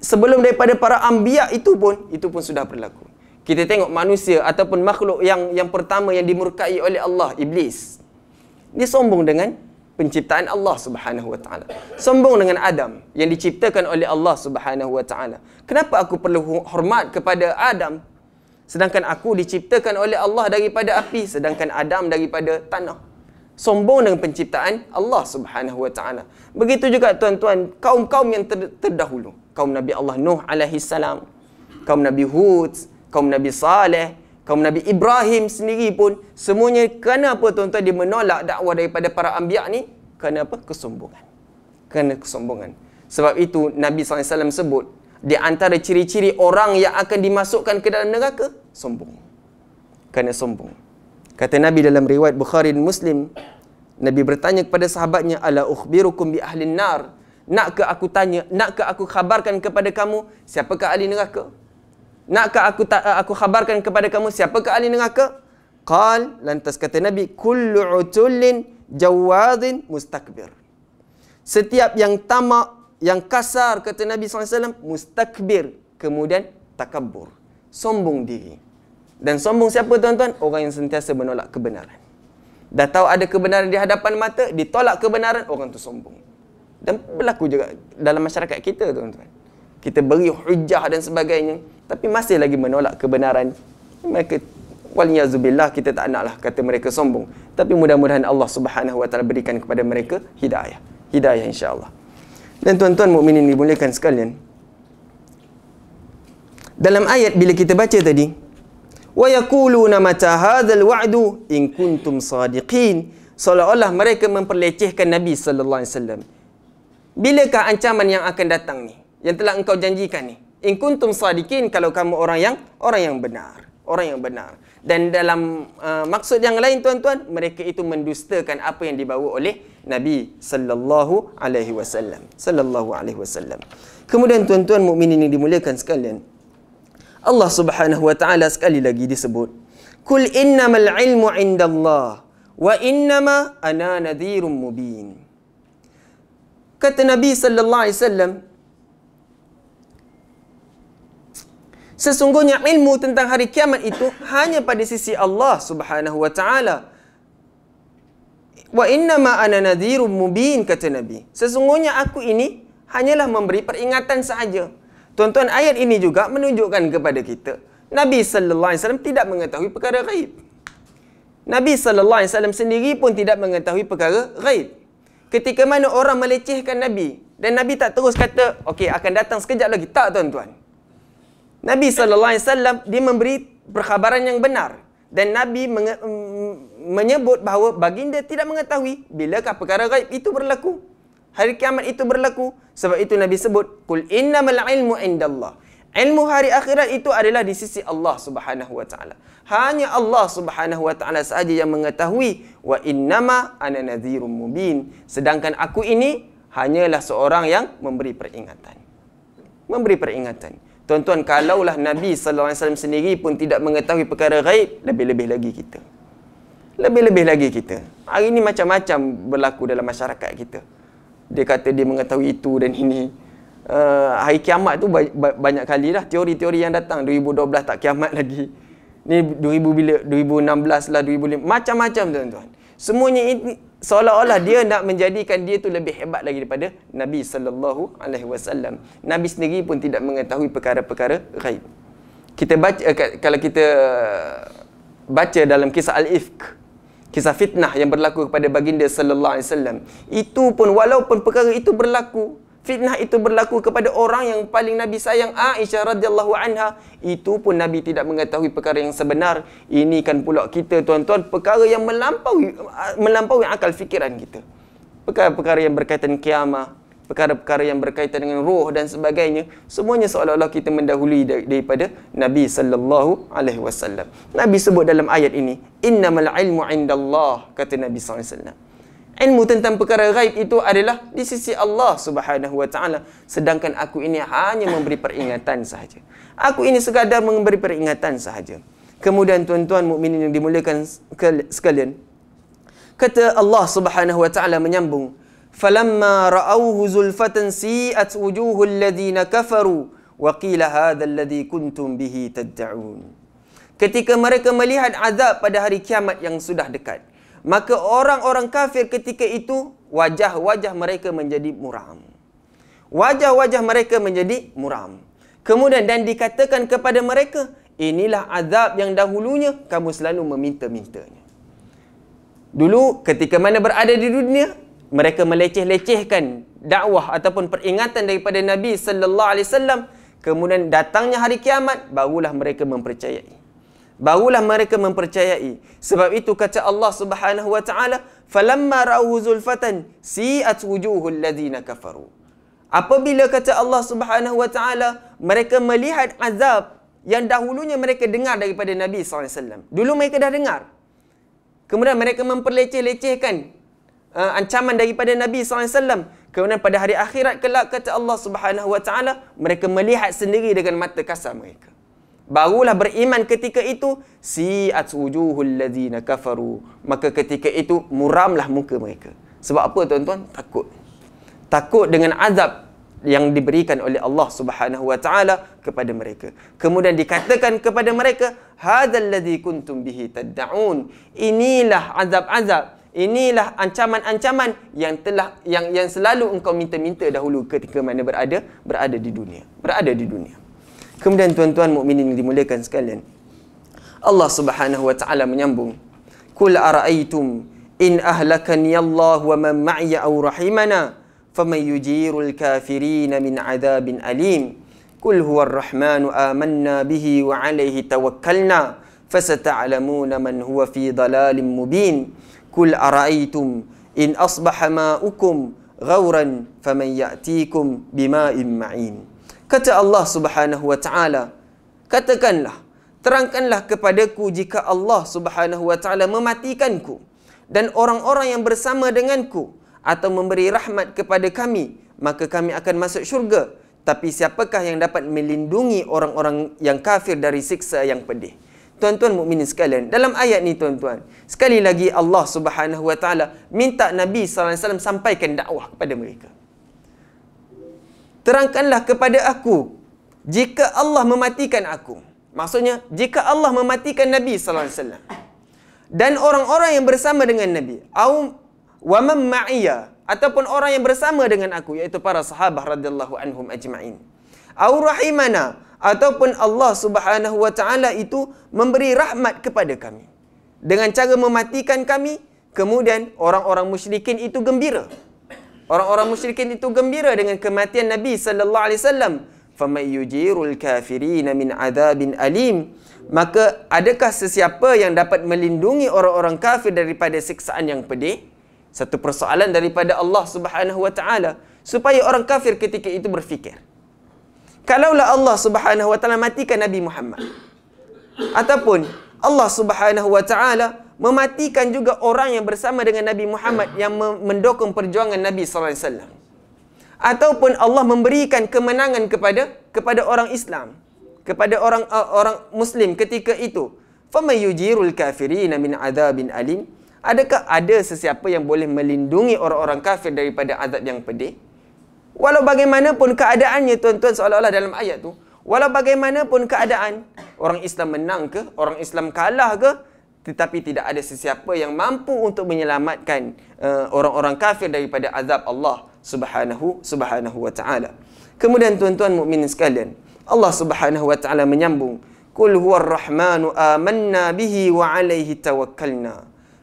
sebelum daripada para anbiya itu pun itu pun sudah berlaku kita tengok manusia ataupun makhluk yang yang pertama yang dimurkai oleh Allah iblis dia sombong dengan penciptaan Allah Subhanahu sombong dengan Adam yang diciptakan oleh Allah Subhanahu kenapa aku perlu hormat kepada Adam sedangkan aku diciptakan oleh Allah daripada api sedangkan Adam daripada tanah sombong dengan penciptaan Allah Subhanahu begitu juga tuan-tuan kaum-kaum yang ter- terdahulu kaum Nabi Allah Nuh alaihi kaum Nabi Hud kaum Nabi Saleh, kaum Nabi Ibrahim sendiri pun semuanya kenapa tuan-tuan dia menolak dakwah daripada para anbiya ni? Kerana apa? Kesombongan. Kerana kesombongan. Sebab itu Nabi SAW sebut di antara ciri-ciri orang yang akan dimasukkan ke dalam neraka, sombong. Kerana sombong. Kata Nabi dalam riwayat Bukhari dan Muslim, Nabi bertanya kepada sahabatnya, Ala ukhbirukum bi ahli nar. Nak ke aku tanya, nak ke aku khabarkan kepada kamu, siapakah ahli neraka? Nakkah aku tak? Eh, aku khabarkan kepada kamu siapakah ahli neraka? Qal lantas kata Nabi kullu utullin jawadin mustakbir. Setiap yang tamak, yang kasar kata Nabi SAW, mustakbir. Kemudian takabur. Sombong diri. Dan sombong siapa tuan-tuan? Orang yang sentiasa menolak kebenaran. Dah tahu ada kebenaran di hadapan mata, ditolak kebenaran, orang tu sombong. Dan berlaku juga dalam masyarakat kita tuan-tuan. Kita beri hujah dan sebagainya, tapi masih lagi menolak kebenaran mereka waliyazubillah kita tak naklah kata mereka sombong tapi mudah-mudahan Allah Subhanahu wa taala berikan kepada mereka hidayah hidayah insyaallah dan tuan-tuan mukminin dimuliakan sekalian dalam ayat bila kita baca tadi wa yaquluna mata hadzal wa'du in kuntum sadiqin seolah-olah mereka memperlecehkan Nabi sallallahu alaihi wasallam bilakah ancaman yang akan datang ni yang telah engkau janjikan ni In kuntum sadikin kalau kamu orang yang orang yang benar, orang yang benar. Dan dalam uh, maksud yang lain tuan-tuan, mereka itu mendustakan apa yang dibawa oleh Nabi sallallahu alaihi wasallam. Sallallahu alaihi wasallam. Kemudian tuan-tuan mukminin yang dimuliakan sekalian, Allah Subhanahu wa taala sekali lagi disebut, "Kul innamal ilmu indallah wa innama ana nadhirum mubin." Kata Nabi sallallahu alaihi wasallam, Sesungguhnya ilmu tentang hari kiamat itu hanya pada sisi Allah Subhanahu wa taala. Wa inna ma ana nadhirum mubin kata Nabi. Sesungguhnya aku ini hanyalah memberi peringatan sahaja. Tuan-tuan ayat ini juga menunjukkan kepada kita Nabi sallallahu alaihi wasallam tidak mengetahui perkara ghaib. Nabi sallallahu alaihi wasallam sendiri pun tidak mengetahui perkara ghaib. Ketika mana orang melecehkan Nabi dan Nabi tak terus kata, "Okey, akan datang sekejap lagi." Tak, tuan-tuan. Nabi sallallahu alaihi wasallam dia memberi perkhabaran yang benar dan Nabi mm, menyebut bahawa baginda tidak mengetahui bila perkara gaib itu berlaku. Hari kiamat itu berlaku. Sebab itu Nabi sebut kul innamal ilmu indallah. Ilmu hari akhirat itu adalah di sisi Allah Subhanahu wa taala. Hanya Allah Subhanahu wa taala sahaja yang mengetahui wa innama ana nadhirum mubin. Sedangkan aku ini hanyalah seorang yang memberi peringatan. Memberi peringatan. Tuan-tuan, kalaulah Nabi SAW sendiri pun tidak mengetahui perkara gaib, lebih-lebih lagi kita. Lebih-lebih lagi kita. Hari ini macam-macam berlaku dalam masyarakat kita. Dia kata dia mengetahui itu dan ini. Uh, hari kiamat tu banyak kali lah teori-teori yang datang. 2012 tak kiamat <laughs> lagi. Ini 2016 lah, 2015. Macam-macam tuan-tuan semuanya ini seolah-olah dia nak menjadikan dia tu lebih hebat lagi daripada Nabi sallallahu alaihi wasallam. Nabi sendiri pun tidak mengetahui perkara-perkara ghaib. Kita baca eh, kalau kita uh, baca dalam kisah al-ifk kisah fitnah yang berlaku kepada baginda sallallahu alaihi wasallam itu pun walaupun perkara itu berlaku fitnah itu berlaku kepada orang yang paling Nabi sayang Aisyah radhiyallahu anha itu pun Nabi tidak mengetahui perkara yang sebenar ini kan pula kita tuan-tuan perkara yang melampaui melampaui akal fikiran kita perkara-perkara yang berkaitan kiamah, perkara-perkara yang berkaitan dengan roh dan sebagainya semuanya seolah-olah kita mendahului daripada Nabi sallallahu alaihi wasallam Nabi sebut dalam ayat ini innamal ilmu indallah kata Nabi sallallahu alaihi wasallam ilmu tentang perkara ghaib itu adalah di sisi Allah Subhanahu wa taala sedangkan aku ini hanya memberi peringatan sahaja aku ini sekadar memberi peringatan sahaja kemudian tuan-tuan mukminin yang dimuliakan sekalian kata Allah Subhanahu wa taala menyambung falamma ra'awhu zulfatan si'at wujuhul ladina kafaru wa qila hadzal ladzi kuntum bihi tad'un ketika mereka melihat azab pada hari kiamat yang sudah dekat maka orang-orang kafir ketika itu wajah-wajah mereka menjadi muram. Wajah-wajah mereka menjadi muram. Kemudian dan dikatakan kepada mereka, inilah azab yang dahulunya kamu selalu meminta-mintanya. Dulu ketika mana berada di dunia, mereka meleceh-lecehkan dakwah ataupun peringatan daripada Nabi sallallahu alaihi wasallam. Kemudian datangnya hari kiamat barulah mereka mempercayai barulah mereka mempercayai sebab itu kata Allah Subhanahu wa taala falamma ra'u zulfatan si'at wujuhul ladina kafaru apabila kata Allah Subhanahu wa taala mereka melihat azab yang dahulunya mereka dengar daripada Nabi SAW. Dulu mereka dah dengar. Kemudian mereka memperleceh-lecehkan uh, ancaman daripada Nabi SAW. Kemudian pada hari akhirat kelak kata Allah Subhanahu Wa Taala mereka melihat sendiri dengan mata kasar mereka barulah beriman ketika itu si wujuhul ladzina kafaru maka ketika itu muramlah muka mereka sebab apa tuan-tuan takut takut dengan azab yang diberikan oleh Allah Subhanahu wa taala kepada mereka kemudian dikatakan kepada mereka hadzal ladzi kuntum bihi tad'un inilah azab-azab inilah ancaman-ancaman yang telah yang yang selalu engkau minta-minta dahulu ketika mana berada berada di dunia berada di dunia Kemudian tuan-tuan mukminin dimuliakan sekalian. Allah Subhanahu wa taala menyambung, Kul ara'aytum in ahlakani Allah wa man ma'iya aw rahimana faman yujirul kafirin min adabin alim." Kul huwa ar rahmanu amanna bihi wa alayhi tawakkalna fasata'lamuna man huwa fi dalalin mubin. Kul أرأيتم in asbaha ma'ukum غورا فمن يأتيكم بماء معين Kata Allah subhanahu wa ta'ala Katakanlah Terangkanlah kepadaku jika Allah subhanahu wa ta'ala mematikanku Dan orang-orang yang bersama denganku Atau memberi rahmat kepada kami Maka kami akan masuk syurga Tapi siapakah yang dapat melindungi orang-orang yang kafir dari siksa yang pedih Tuan-tuan mukminin sekalian Dalam ayat ni tuan-tuan Sekali lagi Allah subhanahu wa ta'ala Minta Nabi Sallallahu Alaihi Wasallam sampaikan dakwah kepada mereka terangkanlah kepada aku jika Allah mematikan aku. Maksudnya jika Allah mematikan Nabi sallallahu alaihi wasallam dan orang-orang yang bersama dengan Nabi, au wa man ma'iyya ataupun orang yang bersama dengan aku iaitu para sahabat radhiyallahu anhum ajma'in. Au rahimana ataupun Allah Subhanahu wa taala itu memberi rahmat kepada kami dengan cara mematikan kami kemudian orang-orang musyrikin itu gembira Orang-orang musyrikin itu gembira dengan kematian Nabi sallallahu alaihi wasallam. Famay yujirul kafirin min adabin alim. Maka adakah sesiapa yang dapat melindungi orang-orang kafir daripada siksaan yang pedih? Satu persoalan daripada Allah Subhanahu wa taala supaya orang kafir ketika itu berfikir. Kalaulah Allah Subhanahu wa taala matikan Nabi Muhammad ataupun Allah Subhanahu wa taala mematikan juga orang yang bersama dengan Nabi Muhammad yang mendukung perjuangan Nabi sallallahu alaihi wasallam ataupun Allah memberikan kemenangan kepada kepada orang Islam kepada orang eh, orang muslim ketika itu faman yujirul kafirin min adabin alim adakah ada sesiapa yang boleh melindungi orang-orang kafir daripada azab yang pedih walau bagaimanapun keadaannya tuan-tuan seolah-olah dalam ayat tu walau bagaimanapun keadaan orang Islam menang ke orang Islam kalah ke tetapi tidak ada sesiapa yang mampu untuk menyelamatkan uh, orang-orang kafir daripada azab Allah Subhanahu Subhanahu wa taala. Kemudian tuan-tuan mukminin sekalian, Allah Subhanahu wa taala menyambung, "Qul huwar rahmanu amanna bihi wa alaihi tawakkalna."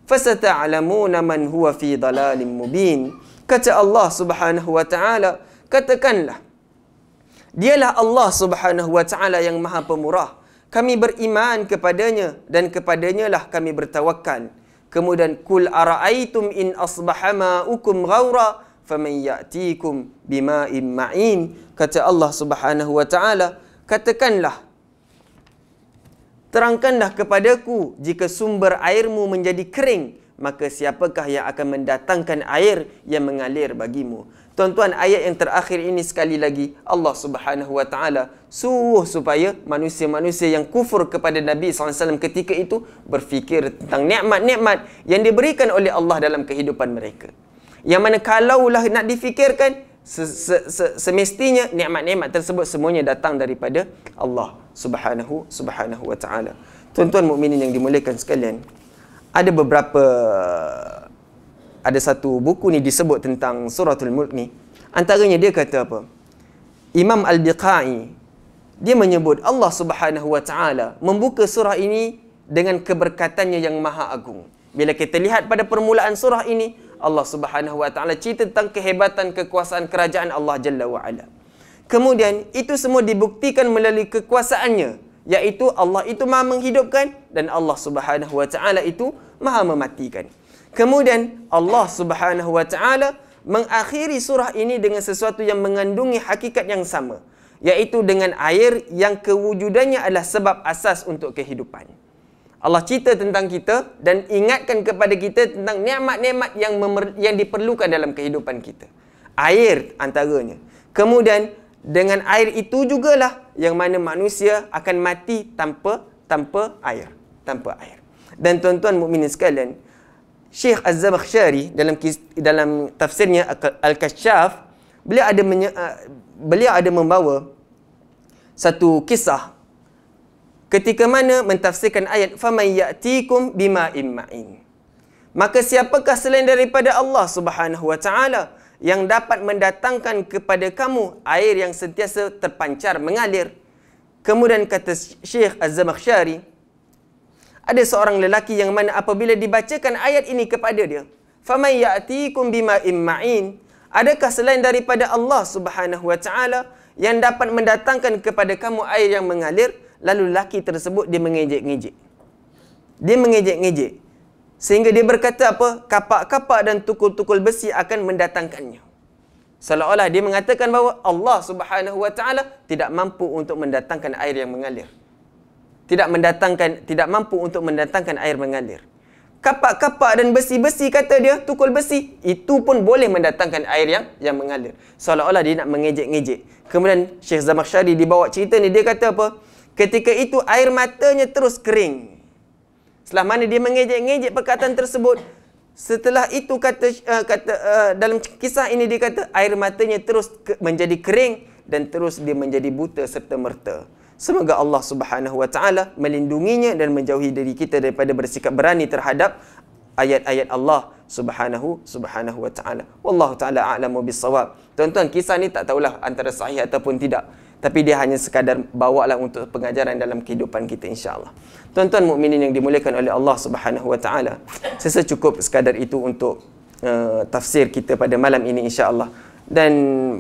Fasata'lamuna man huwa fi dalalim mubin. Kata Allah Subhanahu wa taala, katakanlah Dialah Allah Subhanahu wa taala yang Maha Pemurah kami beriman kepadanya dan kepadanya lah kami bertawakal. Kemudian kul ara'aitum in asbaha ukum ghaura faman ya'tikum bima'in ma'in kata Allah Subhanahu wa taala katakanlah terangkanlah kepadaku jika sumber airmu menjadi kering maka siapakah yang akan mendatangkan air yang mengalir bagimu Tuan-tuan, ayat yang terakhir ini sekali lagi Allah Subhanahu wa taala suruh supaya manusia-manusia yang kufur kepada Nabi SAW ketika itu berfikir tentang nikmat-nikmat yang diberikan oleh Allah dalam kehidupan mereka. Yang mana kalaulah nak difikirkan semestinya nikmat-nikmat tersebut semuanya datang daripada Allah Subhanahu Subhanahu wa taala. Tuan-tuan mukminin yang dimuliakan sekalian, ada beberapa ada satu buku ni disebut tentang suratul mulk ni antaranya dia kata apa Imam Al-Biqai dia menyebut Allah Subhanahu wa taala membuka surah ini dengan keberkatannya yang maha agung bila kita lihat pada permulaan surah ini Allah Subhanahu wa taala cerita tentang kehebatan kekuasaan kerajaan Allah Jalla wa ala kemudian itu semua dibuktikan melalui kekuasaannya iaitu Allah itu maha menghidupkan dan Allah Subhanahu wa taala itu maha mematikan. Kemudian Allah Subhanahu Wa Taala mengakhiri surah ini dengan sesuatu yang mengandungi hakikat yang sama, yaitu dengan air yang kewujudannya adalah sebab asas untuk kehidupan. Allah cerita tentang kita dan ingatkan kepada kita tentang nikmat-nikmat yang yang diperlukan dalam kehidupan kita. Air antaranya. Kemudian dengan air itu jugalah yang mana manusia akan mati tanpa tanpa air, tanpa air. Dan tuan-tuan mukminin sekalian, Syekh Az-Zabakhshari dalam dalam tafsirnya Al-Kashaf beliau ada menye, ah, beliau ada membawa satu kisah ketika mana mentafsirkan ayat faman ya'tikum bima imain. maka siapakah selain daripada Allah Subhanahu wa taala yang dapat mendatangkan kepada kamu air yang sentiasa terpancar mengalir kemudian kata Syekh Az-Zamakhsyari ada seorang lelaki yang mana apabila dibacakan ayat ini kepada dia famay yatiikum bima imma'in adakah selain daripada Allah Subhanahu wa taala yang dapat mendatangkan kepada kamu air yang mengalir lalu lelaki tersebut dia mengejek-ngejek dia mengejek-ngejek sehingga dia berkata apa kapak-kapak dan tukul-tukul besi akan mendatangkannya seolah-olah dia mengatakan bahawa Allah Subhanahu wa taala tidak mampu untuk mendatangkan air yang mengalir tidak mendatangkan tidak mampu untuk mendatangkan air mengalir. Kapak-kapak dan besi-besi kata dia tukul besi itu pun boleh mendatangkan air yang yang mengalir. Seolah-olah dia nak mengejek-ngejek. Kemudian Syekh Zamakhsyari dibawa cerita ni dia kata apa? Ketika itu air matanya terus kering. Setelah mana dia mengejek-ngejek perkataan tersebut, setelah itu kata uh, kata uh, dalam kisah ini dia kata air matanya terus ke- menjadi kering dan terus dia menjadi buta serta merta. Semoga Allah Subhanahu Wa Taala melindunginya dan menjauhi diri kita daripada bersikap berani terhadap ayat-ayat Allah Subhanahu Subhanahu Wa Taala. Wallahu Taala a'lamu bisawab. Tuan-tuan, kisah ni tak tahulah antara sahih ataupun tidak. Tapi dia hanya sekadar bawa lah untuk pengajaran dalam kehidupan kita insyaallah. allah Tuan-tuan mukminin yang dimuliakan oleh Allah Subhanahu Wa Taala. Saya cukup sekadar itu untuk uh, tafsir kita pada malam ini insyaallah dan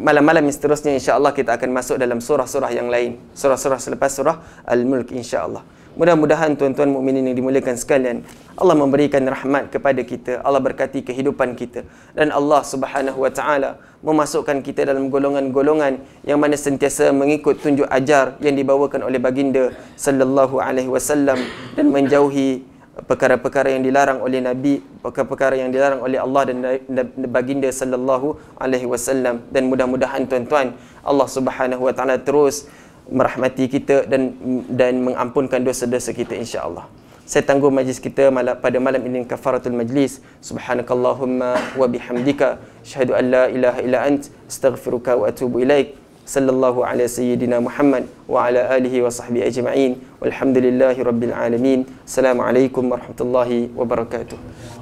malam-malam yang seterusnya insya-Allah kita akan masuk dalam surah-surah yang lain, surah-surah selepas surah Al-Mulk insya-Allah. Mudah-mudahan tuan-tuan mukminin yang dimuliakan sekalian, Allah memberikan rahmat kepada kita, Allah berkati kehidupan kita dan Allah Subhanahu wa taala memasukkan kita dalam golongan-golongan yang mana sentiasa mengikut tunjuk ajar yang dibawakan oleh baginda sallallahu alaihi wasallam dan menjauhi perkara-perkara yang dilarang oleh Nabi, perkara-perkara yang dilarang oleh Allah dan baginda sallallahu alaihi wasallam dan mudah-mudahan tuan-tuan Allah Subhanahu wa taala terus merahmati kita dan dan mengampunkan dosa-dosa kita insya-Allah. Saya tangguh majlis kita malam, pada malam ini kafaratul majlis. Subhanakallahumma wa bihamdika asyhadu an la ilaha illa ant astaghfiruka wa atubu ilaika sallallahu alaihi sayyidina Muhammad wa ala alihi wa sahbihi ajma'in walhamdulillahi rabbil alamin assalamualaikum warahmatullahi wabarakatuh